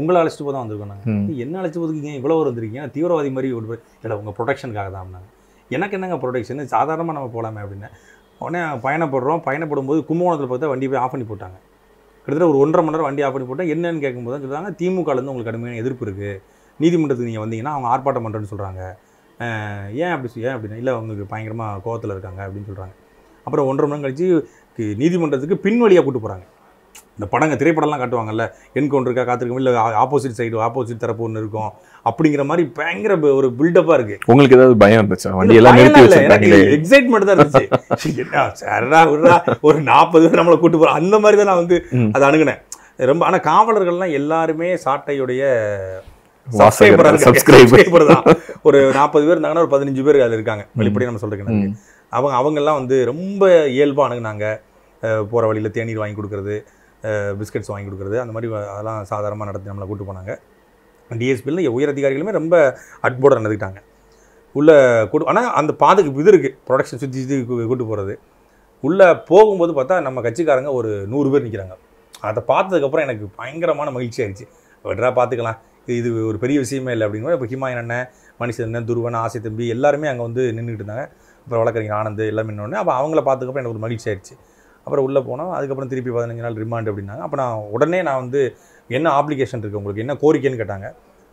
உங்களை அழைச்சிட்டு போதான் வந்திருக்கோம் நாங்கள் என்ன அழைச்சி போதுக்கீங்க இவ்வளோ வந்திருக்கீங்க தீவிரவாதி மாதிரி ஒரு இல்லை உங்கள் ப்ரொடெக்ஷனுக்காக தான் நாங்கள் எனக்கு என்னங்க ப்ரொடெக்ஷன் சாதாரணமாக நம்ம போகலாமே அப்படின்னு உடனே பயணப்படுறோம் பயணப்படும் போது கும்பகோணத்தில் பார்த்தா வண்டி போய் ஆஃப் பண்ணி போட்டாங்க கிட்டத்தட்ட ஒரு ஒன்றரை மணி நேரம் வண்டி ஆஃப் பண்ணி போட்டால் என்னன்னு கேட்கும்போது தான் சொல்கிறாங்க திமுகலேருந்து உங்களுக்கு கடுமையான எதிர்ப்பு இருக்குது நீதிமன்றத்துக்கு நீங்கள் வந்தீங்கன்னா அவங்க ஆர்ப்பாட்டம் பண்ணுறேன்னு சொல்கிறாங்க ஏன் அப்படி ஏன் அப்படின்னா இல்லை அவங்களுக்கு பயங்கரமாக கோவத்தில் இருக்காங்க அப்படின்னு சொல்கிறாங்க அப்புறம் ஒன்றரை மணி கழிச்சு நீதிமன்றத்துக்கு பின்வழியாக கூப்பிட்டு போகிறாங்க இந்த படங்கள் திரைப்படம்லாம் காட்டுவாங்கல்ல இருக்கா காத்திருக்கோம் இல்லை ஆப்போசிட் சைடு ஆப்போசிட் தரப்பு ஒன்று இருக்கும் அப்படிங்கிற மாதிரி பயங்கர ஒரு பில்டப்பாக இருக்குது உங்களுக்கு ஏதாவது பயம் இருந்துச்சு வண்டி எல்லாம் எனக்கு எக்ஸைட்மெண்ட் தான் இருந்துச்சு என்ன சரடா விடுறா ஒரு நாற்பது பேர் நம்மளை கூப்பிட்டு போகிறோம் அந்த மாதிரி தான் நான் வந்து அதை அணுகினேன் ரொம்ப ஆனால் காவலர்கள்லாம் எல்லாருமே சாட்டையுடைய சப்ஸ்கிரைபர் தான் ஒரு நாற்பது பேர் இருந்தாங்கன்னா ஒரு பதினஞ்சு பேர் அதில் இருக்காங்க வெளிப்படையாக நம்ம சொல்கிறேன் அவங்க அவங்கெல்லாம் வந்து ரொம்ப இயல்பாக அணுகுனாங்க போகிற வழியில் தேநீர் வாங்கி கொடுக்குறது பிஸ்கட்ஸ் வாங்கி கொடுக்குறது அந்த மாதிரி அதெல்லாம் சாதாரணமாக நடத்தி நம்மளை கூட்டு போனாங்க டிஎஸ்பியில் உயர் அதிகாரிகளுமே ரொம்ப அட்போர்டாக நடந்துக்கிட்டாங்க உள்ளே கூட்டு ஆனால் அந்த பாதுக்கு இது இருக்குது ப்ரொடக்ஷன் சுற்றி சுற்றி கூட்டு போகிறது உள்ளே போகும்போது பார்த்தா நம்ம கட்சிக்காரங்க ஒரு நூறு பேர் நிற்கிறாங்க அதை பார்த்ததுக்கப்புறம் எனக்கு பயங்கரமான மகிழ்ச்சி ஆயிடுச்சு விட்றா பார்த்துக்கலாம் இது ஒரு பெரிய விஷயமே இல்லை அப்படிங்கிற இப்போ ஹிமாயன் அண்ணன் மனுஷன் துருவன் ஆசை தம்பி எல்லாருமே அங்கே வந்து நின்றுக்கிட்டு இருந்தாங்க அப்புறம் வழக்கறிஞர் ஆனந்த் எல்லாமே நின்னோடனே அப்போ அவங்கள பார்த்துக்கப்ப எனக்கு ஒரு மகிழ்ச்சி ஆயிடுச்சு அப்புறம் உள்ளே போனால் அதுக்கப்புறம் திருப்பி பதினஞ்சு நாள் ரிமாண்ட் அப்படின்னாங்க அப்போ நான் உடனே நான் வந்து என்ன ஆப்ளிகேஷன் இருக்குது உங்களுக்கு என்ன கோரிக்கைன்னு கேட்டாங்க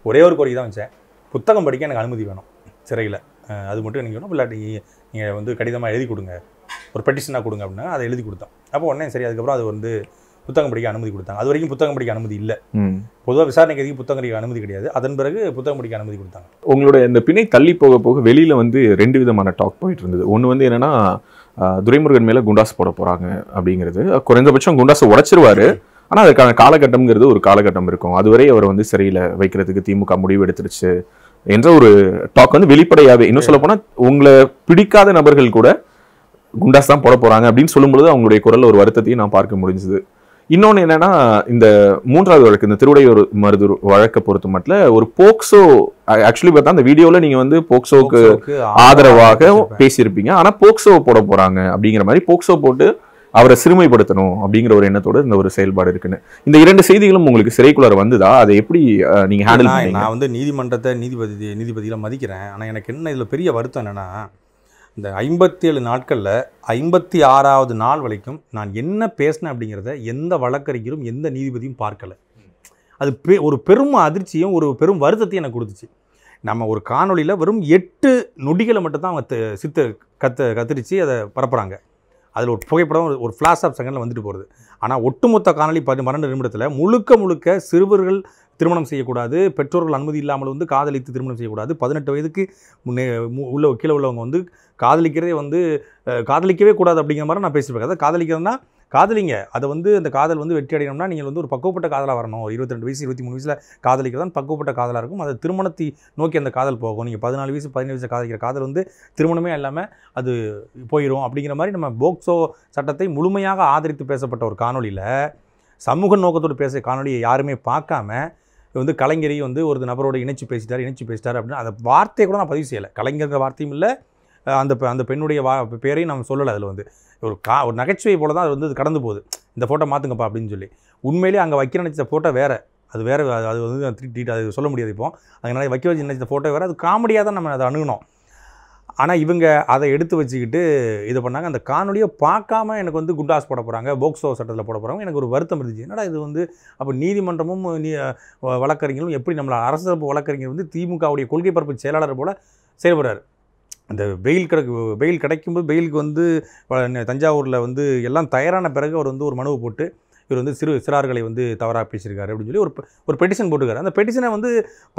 ஒரே ஒரு கோரிக்கை தான் வச்சேன் புத்தகம் படிக்க எனக்கு அனுமதி வேணும் சிறையில் அது மட்டும் நீங்கள் வேணும் இல்லாட்டி நீங்கள் வந்து கடிதமாக எழுதி கொடுங்க ஒரு பெட்டிஷனாக கொடுங்க அப்படின்னா அதை எழுதி கொடுத்தோம் அப்போ உடனே சரி அதுக்கப்புறம் அது வந்து புத்தகம் படிக்க அனுமதி கொடுத்தாங்க அது வரைக்கும் புத்தகம் படிக்க அனுமதி இல்லை பொதுவாக விசாரணை கைதிக்கு புத்தகம் படிக்க அனுமதி கிடையாது அதன் பிறகு புத்தகம் படிக்க அனுமதி கொடுத்தாங்க உங்களுடைய இந்த பிணை தள்ளி போக போக வெளியில் வந்து ரெண்டு விதமான டாக் போயிட்டு இருந்தது ஒன்று வந்து என்னென்னா துரைமுருகன் மேலே குண்டாஸ் போட போகிறாங்க அப்படிங்கிறது குறைந்தபட்சம் குண்டாசு உடச்சிருவாரு ஆனால் அதுக்கான காலகட்டம்ங்கிறது ஒரு காலகட்டம் இருக்கும் அதுவரை அவர் வந்து சிறையில் வைக்கிறதுக்கு திமுக முடிவு எடுத்துருச்சு என்ற ஒரு டாக் வந்து வெளிப்படையாகவே இன்னும் சொல்ல போனால் உங்களை பிடிக்காத நபர்கள் கூட குண்டாஸ் தான் போட போகிறாங்க அப்படின்னு சொல்லும்பொழுது அவங்களுடைய குரல் ஒரு வருத்தத்தையும் நான் பார்க்க முடிஞ்சுது இன்னொன்று என்னென்னா இந்த மூன்றாவது வழக்கு இந்த திருவுடையூர் மருதூர் வழக்கை பொறுத்த மட்டும் ஒரு போக்சோ ஆக்சுவலி பார்த்தா அந்த வீடியோவில் நீங்கள் வந்து போக்சோவுக்கு ஆதரவாக பேசியிருப்பீங்க ஆனால் போக்சோ போட போகிறாங்க அப்படிங்கிற மாதிரி போக்சோ போட்டு அவரை சிறுமைப்படுத்தணும் அப்படிங்கிற ஒரு எண்ணத்தோட இந்த ஒரு செயல்பாடு இருக்குன்னு இந்த இரண்டு செய்திகளும் உங்களுக்கு சிறைக்குள்ளார வந்ததா அதை எப்படி நீங்கள் ஹேண்டில் நான் வந்து நீதிமன்றத்தை நீதிபதி நீதிபதிகளை மதிக்கிறேன் ஆனால் எனக்கு என்ன இதில் பெரிய வருத்தம் என்னென்னா இந்த ஐம்பத்தி ஏழு நாட்களில் ஐம்பத்தி ஆறாவது நாள் வரைக்கும் நான் என்ன பேசினேன் அப்படிங்கிறத எந்த வழக்கறிஞரும் எந்த நீதிபதியும் பார்க்கலை அது பெ ஒரு பெரும் அதிர்ச்சியும் ஒரு பெரும் வருத்தத்தையும் எனக்கு கொடுத்துச்சு நம்ம ஒரு காணொலியில் வெறும் எட்டு நொடிகளை மட்டும்தான் அவங்க சித்த கத்த கத்திரிச்சு அதை பரப்புகிறாங்க அதில் ஒரு புகைப்படம் ஒரு ஃப்ளாஷ் ஆஃப் செகண்டில் வந்துட்டு போகிறது ஆனால் ஒட்டுமொத்த காணொலி பதி மரண நிமிடத்தில் முழுக்க முழுக்க சிறுவர்கள் திருமணம் செய்யக்கூடாது பெற்றோர்கள் அனுமதி இல்லாமல் வந்து காதலித்து திருமணம் செய்யக்கூடாது பதினெட்டு வயதுக்கு முன்னே உள்ள கீழே உள்ளவங்க வந்து காதலிக்கிறதே வந்து காதலிக்கவே கூடாது அப்படிங்கிற மாதிரி நான் பேசியிருப்பேன் அதாவது காதலிக்கிறதுனா காதலிங்க அதை வந்து அந்த காதல் வந்து வெற்றி அடையணும்னா நீங்கள் வந்து ஒரு பக்குவப்பட்ட காதலாக வரணும் ஒரு இருபத்தி ரெண்டு வயசு இருபத்தி மூணு வயசில் காதலிக்கிறதான் பக்குவப்பட்ட காதலாக இருக்கும் அது திருமணத்தை நோக்கி அந்த காதல் போகும் நீங்கள் பதினாலு வயசு பதினேழு வயசு காதலிக்கிற காதல் வந்து திருமணமே இல்லாமல் அது போயிடும் அப்படிங்கிற மாதிரி நம்ம போக்சோ சட்டத்தை முழுமையாக ஆதரித்து பேசப்பட்ட ஒரு காணொலியில் சமூக நோக்கத்தோடு பேசுகிற காணொலியை யாருமே பார்க்காம வந்து கலைஞரையும் வந்து ஒரு நபரோட இணைச்சு பேசிட்டார் இணைச்சு பேசிட்டார் அப்படின்னு அந்த வார்த்தையை கூட நான் பதிவு செய்யலை கலைஞர்கிற வார்த்தையும் இல்லை அந்த அந்த பெண்ணுடைய வா பேரையும் நம்ம சொல்லலை அதில் வந்து ஒரு கா ஒரு நகைச்சுவை போல தான் அது வந்து கடந்து போகுது இந்த ஃபோட்டோ மாற்றுங்கப்பா அப்படின்னு சொல்லி உண்மையிலேயே அங்கே வைக்க நினச்ச ஃபோட்டோ வேறு அது வேறு அது வந்து அது சொல்ல முடியாது இப்போ அதனால் வைக்க வச்சு நினச்ச ஃபோட்டோ வேறு அது காமெடியாக தான் நம்ம அதை அணுகணும் ஆனால் இவங்க அதை எடுத்து வச்சுக்கிட்டு இது பண்ணாங்க அந்த காணொலியை பார்க்காம எனக்கு வந்து குண்டாஸ் போட போகிறாங்க போக்சோ சட்டத்தில் போட போகிறாங்க எனக்கு ஒரு வருத்தம் இருந்துச்சு என்னடா இது வந்து அப்போ நீதிமன்றமும் நீ வழக்கறிஞர்களும் எப்படி நம்மளை அரசு தரப்பு வழக்கறிஞர் வந்து திமுகவுடைய கொள்கை பரப்பு செயலாளர் போல் செயல்படுறார் அந்த வெயில் கிடக்கு வெயில் கிடைக்கும்போது வெயிலுக்கு வந்து தஞ்சாவூரில் வந்து எல்லாம் தயாரான பிறகு அவர் வந்து ஒரு மனுவை போட்டு இவர் வந்து சிறு சிறார்களை வந்து தவறாக பேசியிருக்காரு அப்படின்னு சொல்லி ஒரு ஒரு பெட்டிஷன் போட்டுருக்காரு அந்த பெட்டிஷனை வந்து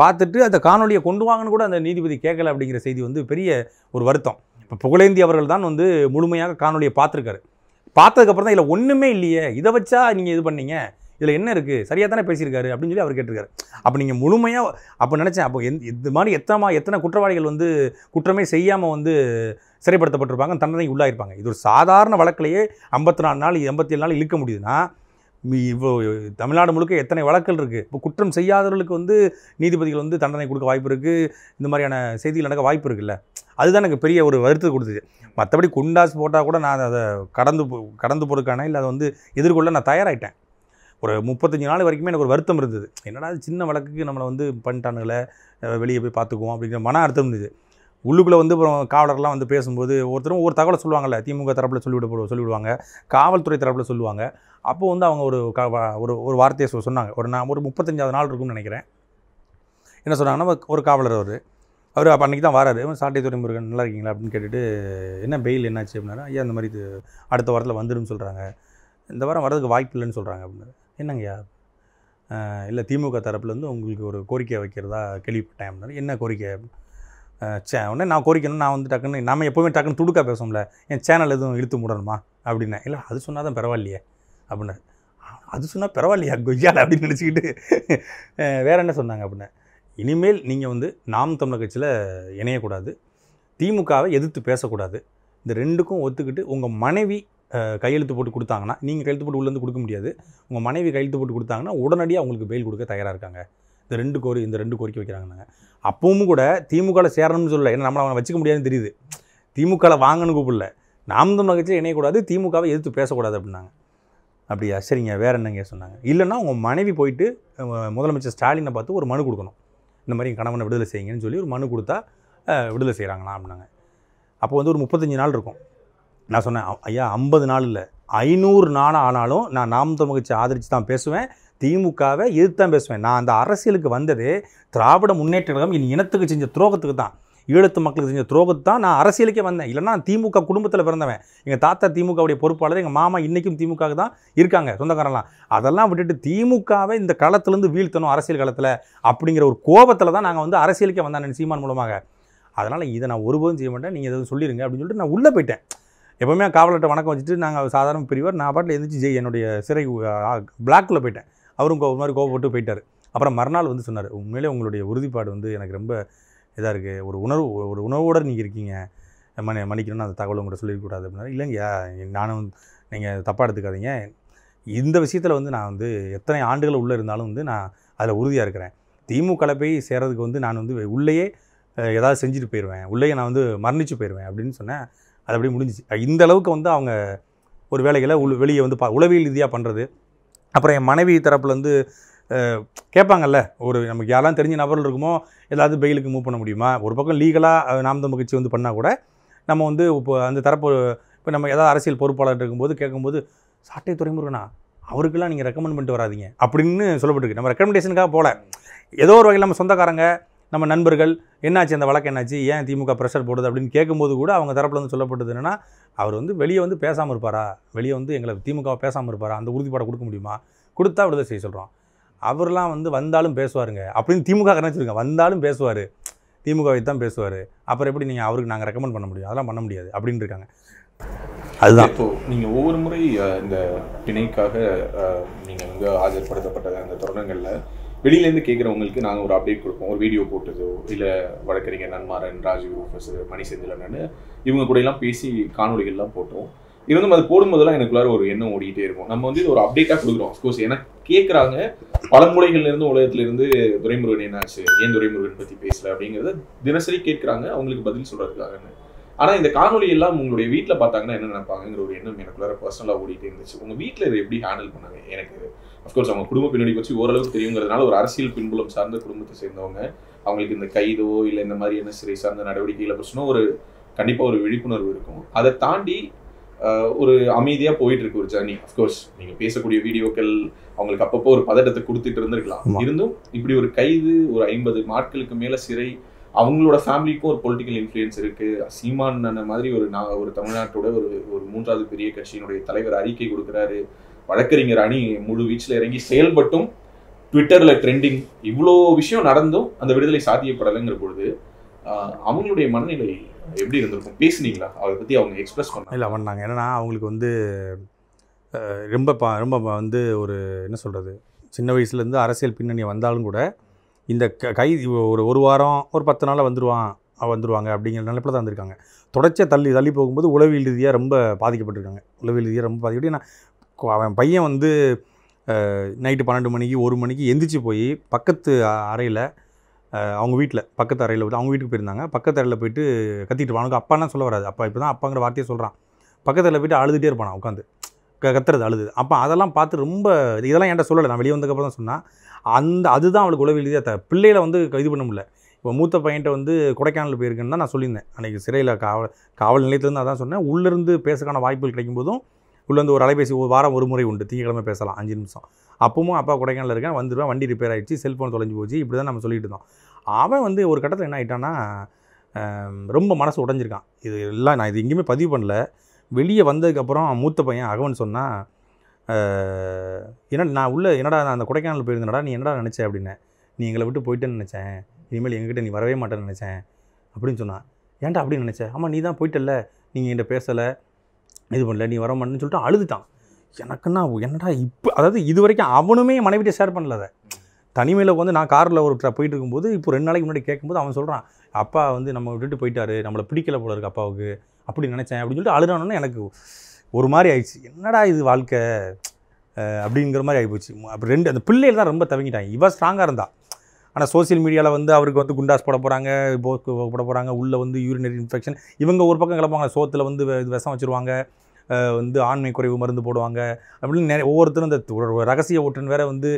பார்த்துட்டு அந்த காணொலியை கொண்டு வாங்கன்னு கூட அந்த நீதிபதி கேட்கல அப்படிங்கிற செய்தி வந்து பெரிய ஒரு வருத்தம் இப்போ புகழேந்தி அவர்கள் தான் வந்து முழுமையாக காணொலியை பார்த்துருக்காரு பார்த்ததுக்கப்புறம் தான் இதில் ஒன்றுமே இல்லையே இதை வச்சா நீங்கள் இது பண்ணீங்க இதில் என்ன இருக்குது சரியாக தானே பேசியிருக்காரு அப்படின்னு சொல்லி அவர் கேட்டிருக்காரு அப்போ நீங்கள் முழுமையாக அப்போ நினச்சேன் அப்போ எந் இது மாதிரி எத்தனை எத்தனை குற்றவாளிகள் வந்து குற்றமே செய்யாமல் வந்து சிறைப்படுத்தப்பட்டிருப்பாங்க தண்டனை உள்ளாயிருப்பாங்க இது ஒரு சாதாரண வழக்கிலேயே ஐம்பத்தி நாலு நாள் எண்பத்தி ஏழு நாள் இழுக்க முடியுதுன்னா இவ்வளோ தமிழ்நாடு முழுக்க எத்தனை வழக்குகள் இருக்குது இப்போ குற்றம் செய்யாதவர்களுக்கு வந்து நீதிபதிகள் வந்து தண்டனை கொடுக்க வாய்ப்பு இருக்குது இந்த மாதிரியான செய்திகள் நடக்க வாய்ப்பு இருக்குல்ல அதுதான் எனக்கு பெரிய ஒரு வருத்தம் கொடுத்துச்சு மற்றபடி குண்டாஸ் போட்டால் கூட நான் அதை கடந்து கடந்து போகிறதுக்கான இல்லை அதை வந்து எதிர்கொள்ள நான் தயாராகிட்டேன் ஒரு முப்பத்தஞ்சு நாள் வரைக்குமே எனக்கு ஒரு வருத்தம் இருந்தது என்னடா சின்ன வழக்குக்கு நம்மளை வந்து பண்ணிட்டானுங்களை வெளியே போய் பார்த்துக்குவோம் அப்படிங்கிற மன அர்த்தம் இருந்தது உள்ளுக்குள்ளே வந்து அப்புறம் காவலர்லாம் வந்து பேசும்போது ஒருத்தரும் ஒரு தகவலை சொல்லுவாங்கள்ல திமுக தரப்பில் சொல்லிவிட சொல்லிவிடுவாங்க காவல்துறை தரப்பில் சொல்லுவாங்க அப்போது வந்து அவங்க ஒரு க ஒரு ஒரு வார்த்தையை சொன்னாங்க ஒரு நான் ஒரு முப்பத்தஞ்சாவது நாள் இருக்கும்னு நினைக்கிறேன் என்ன சொன்னாங்கன்னா ஒரு காவலர் அவர் அவர் அப்போ அன்றைக்கி தான் வராரு சாட்டைத்துறை முருகன் நல்லா இருக்கீங்களா அப்படின்னு கேட்டுட்டு என்ன பெயில் என்னாச்சு அப்படின்னா ஐயா இந்த மாதிரி இது அடுத்த வாரத்தில் வந்துடும் சொல்கிறாங்க இந்த வாரம் வரதுக்கு வாய்ப்பு இல்லைன்னு சொல்கிறாங்க அப்படின்னு என்னங்கய்யா இல்லை திமுக தரப்புலேருந்து உங்களுக்கு ஒரு கோரிக்கை வைக்கிறதா கேள்விப்பட்டேன் அப்படின்னா என்ன கோரிக்கை சே உடனே நான் கோரிக்கணும் நான் வந்து டக்குன்னு நம்ம எப்போவுமே டக்குன்னு துடுக்கா பேசுவோம்ல என் சேனல் எதுவும் இழுத்து முடணுமா அப்படின்னா இல்லை அது சொன்னால் தான் பரவாயில்லையே அப்படின்னு அது சொன்னால் பரவாயில்லையா கொய்யால் அப்படின்னு நினச்சிக்கிட்டு வேறு என்ன சொன்னாங்க அப்படின்னா இனிமேல் நீங்கள் வந்து நாம் தமிழர் கட்சியில் இணையக்கூடாது திமுகவை எதிர்த்து பேசக்கூடாது இந்த ரெண்டுக்கும் ஒத்துக்கிட்டு உங்கள் மனைவி கையெழுத்து போட்டு கொடுத்தாங்கன்னா நீங்கள் கையெழுத்து போட்டு உள்ளேருந்து கொடுக்க முடியாது உங்கள் மனைவி கையெழுத்து போட்டு கொடுத்தாங்கன்னா உடனடியாக அவங்களுக்கு பெயில் கொடுக்க தயாராக இருக்காங்க இந்த ரெண்டு கோரி இந்த ரெண்டு கோரிக்கை வைக்கிறாங்கன்னாங்க அப்பவும் கூட திமுகவில் சேரணும்னு சொல்லலை ஏன்னா நம்மளை அவனை வச்சுக்க முடியாதுன்னு தெரியுது திமுகவில் வாங்கணும் கூப்பிடல நாம் தமிழ் கட்சியில் இணையக்கூடாது திமுகவை எதிர்த்து பேசக்கூடாது அப்படின்னாங்க அப்படியா சரிங்க வேறு என்னங்க சொன்னாங்க இல்லைன்னா உங்கள் மனைவி போயிட்டு முதலமைச்சர் ஸ்டாலினை பார்த்து ஒரு மனு கொடுக்கணும் இந்த மாதிரி கணவனை விடுதலை செய்யுங்கன்னு சொல்லி ஒரு மனு கொடுத்தா விடுதலை செய்கிறாங்களா அப்படின்னாங்க அப்போ வந்து ஒரு முப்பத்தஞ்சு நாள் இருக்கும் நான் சொன்னேன் ஐயா ஐம்பது நாள் இல்லை ஐநூறு நாள் ஆனாலும் நான் நாம் தமிழ்ச்சி ஆதரித்து தான் பேசுவேன் திமுகவை எதிர்த்து தான் பேசுவேன் நான் அந்த அரசியலுக்கு வந்தது திராவிட முன்னேற்ற கழகம் என் இனத்துக்கு செஞ்ச துரோகத்துக்கு தான் ஈழத்து மக்களுக்கு செஞ்ச துரோகத்து தான் நான் அரசியலுக்கே வந்தேன் இல்லைனா திமுக குடும்பத்தில் பிறந்தவன் எங்கள் தாத்தா திமுகவுடைய பொறுப்பாளர் எங்கள் மாமா இன்றைக்கும் திமுக தான் இருக்காங்க சொந்தக்காரலாம் அதெல்லாம் விட்டுட்டு திமுகவை இந்த களத்துலேருந்து வீழ்த்தணும் அரசியல் களத்தில் அப்படிங்கிற ஒரு கோபத்தில் தான் நாங்கள் வந்து அரசியலுக்கே வந்தேன் சீமான் மூலமாக அதனால் இதை நான் ஒருபோதும் செய்ய மாட்டேன் நீங்கள் எதுவும் சொல்லிடுங்க அப்படின்னு சொல்லிட்டு நான் உள்ளே போயிட்டேன் எப்போவுமே காவலர்கிட்ட வணக்கம் வச்சுட்டு நாங்கள் சாதாரண பிரிவர் நான் பாட்டில் எழுந்திரிச்சு ஜெய் என்னுடைய சிறை பிளாக்கில் போயிட்டேன் அவரும் ஒரு மாதிரி கோபப்பட்டு போயிட்டார் அப்புறம் மறுநாள் வந்து சொன்னார் உண்மையிலே உங்களுடைய உறுதிப்பாடு வந்து எனக்கு ரொம்ப இதாக இருக்குது ஒரு உணர்வு ஒரு உணர்வோடு நீங்கள் இருக்கீங்க மணி மன்னிக்கணும்னு அந்த தகவல் உங்கள்கிட்ட சொல்லிக்கூடாது அப்படின்னா இல்லைங்கய்யா நானும் நீங்கள் தப்பாக எடுத்துக்காதீங்க இந்த விஷயத்தில் வந்து நான் வந்து எத்தனை ஆண்டுகள் உள்ளே இருந்தாலும் வந்து நான் அதில் உறுதியாக இருக்கிறேன் திமுக போய் சேர்கிறதுக்கு வந்து நான் வந்து உள்ளேயே ஏதாவது செஞ்சுட்டு போயிடுவேன் உள்ளேயே நான் வந்து மரணிச்சு போயிடுவேன் அப்படின்னு சொன்னேன் அது அப்படியே முடிஞ்சிச்சு இந்த அளவுக்கு வந்து அவங்க ஒரு வேலைகளை உள் வெளியே வந்து ப உளவியல் ரீதியாக பண்ணுறது அப்புறம் என் மனைவி தரப்புலேருந்து கேட்பாங்கல்ல ஒரு நமக்கு யாரெல்லாம் தெரிஞ்ச நபர்கள் இருக்குமோ எல்லாத்தையும் பெயிலுக்கு மூவ் பண்ண முடியுமா ஒரு பக்கம் லீகலாக நாம் தம் கட்சி வந்து பண்ணால் கூட நம்ம வந்து இப்போ அந்த தரப்பு இப்போ நம்ம ஏதாவது அரசியல் பொறுப்பாளர் இருக்கும்போது கேட்கும்போது சாட்டை துறைமுருகனா அவருக்கெல்லாம் நீங்கள் ரெக்கமெண்ட் பண்ணிட்டு வராதிங்க அப்படின்னு சொல்லப்பட்டிருக்கு நம்ம ரெக்கமெண்டேஷனுக்காக போகல ஏதோ ஒரு வகையில் நம்ம சொந்தக்காரங்க நம்ம நண்பர்கள் என்னாச்சு அந்த வழக்கு என்னாச்சு ஏன் திமுக ப்ரெஷர் போடுது அப்படின்னு கேட்கும்போது கூட அவங்க தரப்பில் வந்து சொல்லப்பட்டது என்னென்னா அவர் வந்து வெளியே வந்து பேசாமல் இருப்பாரா வெளியே வந்து எங்களை திமுக பேசாமல் இருப்பாரா அந்த உறுதிப்பாடை கொடுக்க முடியுமா கொடுத்தா விடுதலை செய்ய சொல்கிறோம் அவர்லாம் வந்து வந்தாலும் பேசுவாருங்க அப்படின்னு திமுக நினச்சிருங்க வந்தாலும் பேசுவார் திமுகவை தான் பேசுவார் அப்புறம் எப்படி நீங்கள் அவருக்கு நாங்கள் ரெக்கமெண்ட் பண்ண முடியும் அதெல்லாம் பண்ண முடியாது அப்படின்னு இருக்காங்க அதுதான் இப்போ நீங்கள் ஒவ்வொரு முறை இந்த பிணைக்காக நீங்கள் வந்து ஆஜர்படுத்தப்பட்ட அந்த தருணங்களில் வெளியிலேருந்து கேட்குறவங்களுக்கு நாங்கள் ஒரு அப்டேட் கொடுப்போம் ஒரு வீடியோ போட்டதோ இல்லை வழக்கறிஞர் நன்மாரன் ராஜீவ் ரூஃபஸ் மணி செந்திலன்னு இவங்க கூட எல்லாம் பேசி காணொலிகள்லாம் போட்டோம் இருந்தும் அது போடும்போதெல்லாம் எனக்குள்ளார ஒரு எண்ணம் ஓடிக்கிட்டே இருக்கும் நம்ம வந்து ஒரு அப்டேட்டாக கொடுக்குறோம் அஃப்கோர்ஸ் எனக்கு கேட்குறாங்க பழமொழிகள்லேருந்து உலகத்துலேருந்து துரைமுருகன் என்னாச்சு ஏன் துரைமுருகன் பற்றி பேசல அப்படிங்கிறத தினசரி கேட்குறாங்க அவங்களுக்கு பதில் சொல்கிறதுக்காகன்னு ஆனால் இந்த காணொலி எல்லாம் உங்களுடைய வீட்டில் பார்த்தாங்கன்னா என்ன நினைப்பாங்கிற ஒரு எண்ணம் எனக்குள்ளார பர்சனலாக ஓடிட்டே இருந்துச்சு உங்கள் வீட்டில் இதை எப்படி ஹேண்டில் பண்ணாங்க எனக்கு அஃப்கோர்ஸ் அவங்க குடும்ப பின்னணி பற்றி ஓரளவுக்கு தெரியுங்கிறதுனால ஒரு அரசியல் பின்புலம் சார்ந்த குடும்பத்தை சேர்ந்தவங்க அவங்களுக்கு இந்த கைதோ இல்லை இந்த என்ன சிறை சார்ந்த நடவடிக்கைகளை பிரச்சனை ஒரு கண்டிப்பாக ஒரு விழிப்புணர்வு இருக்கும் அதை தாண்டி ஒரு அமைதியாக போயிட்டு இருக்கு ஒரு ஜேர்னி அஃப்கோர்ஸ் நீங்கள் பேசக்கூடிய வீடியோக்கள் அவங்களுக்கு அப்பப்போ ஒரு பதட்டத்தை கொடுத்துட்டு இருந்திருக்கலாம் இருந்தும் இப்படி ஒரு கைது ஒரு ஐம்பது நாட்களுக்கு மேலே சிறை அவங்களோட ஃபேமிலிக்கும் ஒரு பொலிட்டிக்கல் இன்ஃப்ளூயன்ஸ் இருக்கு சீமான் மாதிரி ஒரு நான் ஒரு தமிழ்நாட்டோட ஒரு ஒரு மூன்றாவது பெரிய கட்சியினுடைய தலைவர் அறிக்கை கொடுக்குறாரு வழக்கறிஞர் அணி முழு வீச்சில் இறங்கி செயல்பட்டும் ட்விட்டரில் ட்ரெண்டிங் இவ்வளோ விஷயம் நடந்தும் அந்த விடுதலை சாத்தியப்படலைங்கிற பொழுது அவங்களுடைய மனநிலை எப்படி இருந்திருக்கும் பேசுனீங்களா அதை பற்றி அவங்க எக்ஸ்பிரஸ் பண்ண இல்லை பண்ணாங்க ஏன்னா அவங்களுக்கு வந்து ரொம்ப பா ரொம்ப வந்து ஒரு என்ன சொல்கிறது சின்ன வயசுலேருந்து அரசியல் பின்னணி வந்தாலும் கூட இந்த கை ஒரு ஒரு வாரம் ஒரு பத்து நாளில் வந்துடுவான் வந்துடுவாங்க அப்படிங்கிற நிலப்பில் தான் வந்திருக்காங்க தொடர்ச்சியாக தள்ளி தள்ளி போகும்போது உளவியல் ரீதியாக ரொம்ப பாதிக்கப்பட்டிருக்காங்க உளவியல் ரீதியாக ரொம்ப பாதிக்கப்பட்டு அவன் பையன் வந்து நைட்டு பன்னெண்டு மணிக்கு ஒரு மணிக்கு எந்திரிச்சு போய் பக்கத்து அறையில் அவங்க வீட்டில் பக்கத்து அறையில் அவங்க வீட்டுக்கு போயிருந்தாங்க பக்கத்து அறையில் போயிட்டு கத்திட்டு அவனுக்கு அப்பாலாம் சொல்ல வராது அப்பா இப்போ தான் அப்பாங்கிற வார்த்தையை சொல்கிறான் பக்கத்தில் போய்ட்டு போயிட்டு அழுதுகிட்டே இருப்பான் உட்காந்து கத்துறது அழுது அப்போ அதெல்லாம் பார்த்து ரொம்ப இதெல்லாம் என்கிட்ட சொல்லலை நான் வெளியே வந்ததுக்கப்புறம் தான் சொன்னால் அந்த அதுதான் அவளுக்கு உளவில் த பிள்ளையில வந்து இது பண்ண முடியல இப்போ மூத்த பையன்கிட்ட வந்து கொடைக்கானல் போயிருக்குன்னு தான் நான் சொல்லியிருந்தேன் அன்றைக்கி சிறையில் காவல் காவல் நிலையத்துலேருந்து அதான் சொன்னேன் உள்ளேருந்து பேசக்கான வாய்ப்புகள் கிடைக்கும் போதும் உள்ளே வந்து ஒரு அலைபேசி ஒரு வாரம் ஒரு முறை உண்டு திங்கக்கிழமை பேசலாம் அஞ்சு நிமிஷம் அப்பவும் அப்பா கொடைக்கானல் இருக்கேன் வந்துடுவேன் வண்டி ரிப்பேர் ஆகிடுச்சு செல்ஃபோன் தொலைஞ்சு போச்சு இப்படி தான் நம்ம சொல்லிட்டு இருந்தோம் அவன் வந்து ஒரு கட்டத்தில் என்ன ஆகிட்டான்னா ரொம்ப மனசு உடஞ்சிருக்கான் இது எல்லாம் நான் இது எங்கேயுமே பதிவு பண்ணல வெளியே வந்ததுக்கப்புறம் மூத்த பையன் அகவன் சொன்னால் என்ன நான் உள்ளே என்னடா நான் அந்த கொடைக்கானல் போயிருந்தேடா நீ என்னடா நினச்சேன் அப்படின்னு நீ எங்களை விட்டு போயிட்டேன்னு நினச்சேன் இனிமேல் எங்ககிட்ட நீ வரவே மாட்டேன்னு நினச்சேன் அப்படின்னு சொன்னான் ஏன்டா அப்படின்னு நினச்சேன் ஆமாம் நீ தான் போயிட்டல நீங்கள் என்கிட்ட பேசலை இது பண்ணல நீ வர மாட்டேன்னு சொல்லிட்டு அழுதுட்டான் எனக்குன்னா என்னடா இப்போ அதாவது இது வரைக்கும் அவனுமே மனைவிட்டு ஷேர் பண்ணல அதை தனிமையில் வந்து நான் காரில் ஒரு போயிட்டு இருக்கும்போது இப்போ ரெண்டு நாளைக்கு முன்னாடி கேட்கும்போது அவன் சொல்கிறான் அப்பா வந்து நம்ம விட்டுட்டு போயிட்டாரு நம்மளை பிடிக்கல போல இருக்கு அப்பாவுக்கு அப்படி நினச்சேன் அப்படின்னு சொல்லிட்டு அழுறானோன்னு எனக்கு ஒரு மாதிரி ஆயிடுச்சு என்னடா இது வாழ்க்கை அப்படிங்கிற மாதிரி ஆகிப்போச்சு அப்போ ரெண்டு அந்த பிள்ளைகள் தான் ரொம்ப தவங்கிட்டாங்க இவன் ஸ்ட்ராங்காக இருந்தா ஆனால் சோசியல் மீடியாவில் வந்து அவருக்கு வந்து குண்டாஸ் போட போகிறாங்க போட போகிறாங்க உள்ளே வந்து யூரினரி இன்ஃபெக்ஷன் இவங்க ஒரு பக்கம் கிளப்பாங்க சோத்தில் வந்து விஷம் வச்சுருவாங்க வந்து ஆண்மை குறைவு மருந்து போடுவாங்க அப்படின்னு நிறைய ஒவ்வொருத்தரும் இந்த ரகசிய ஓட்டுன்னு வேற வந்து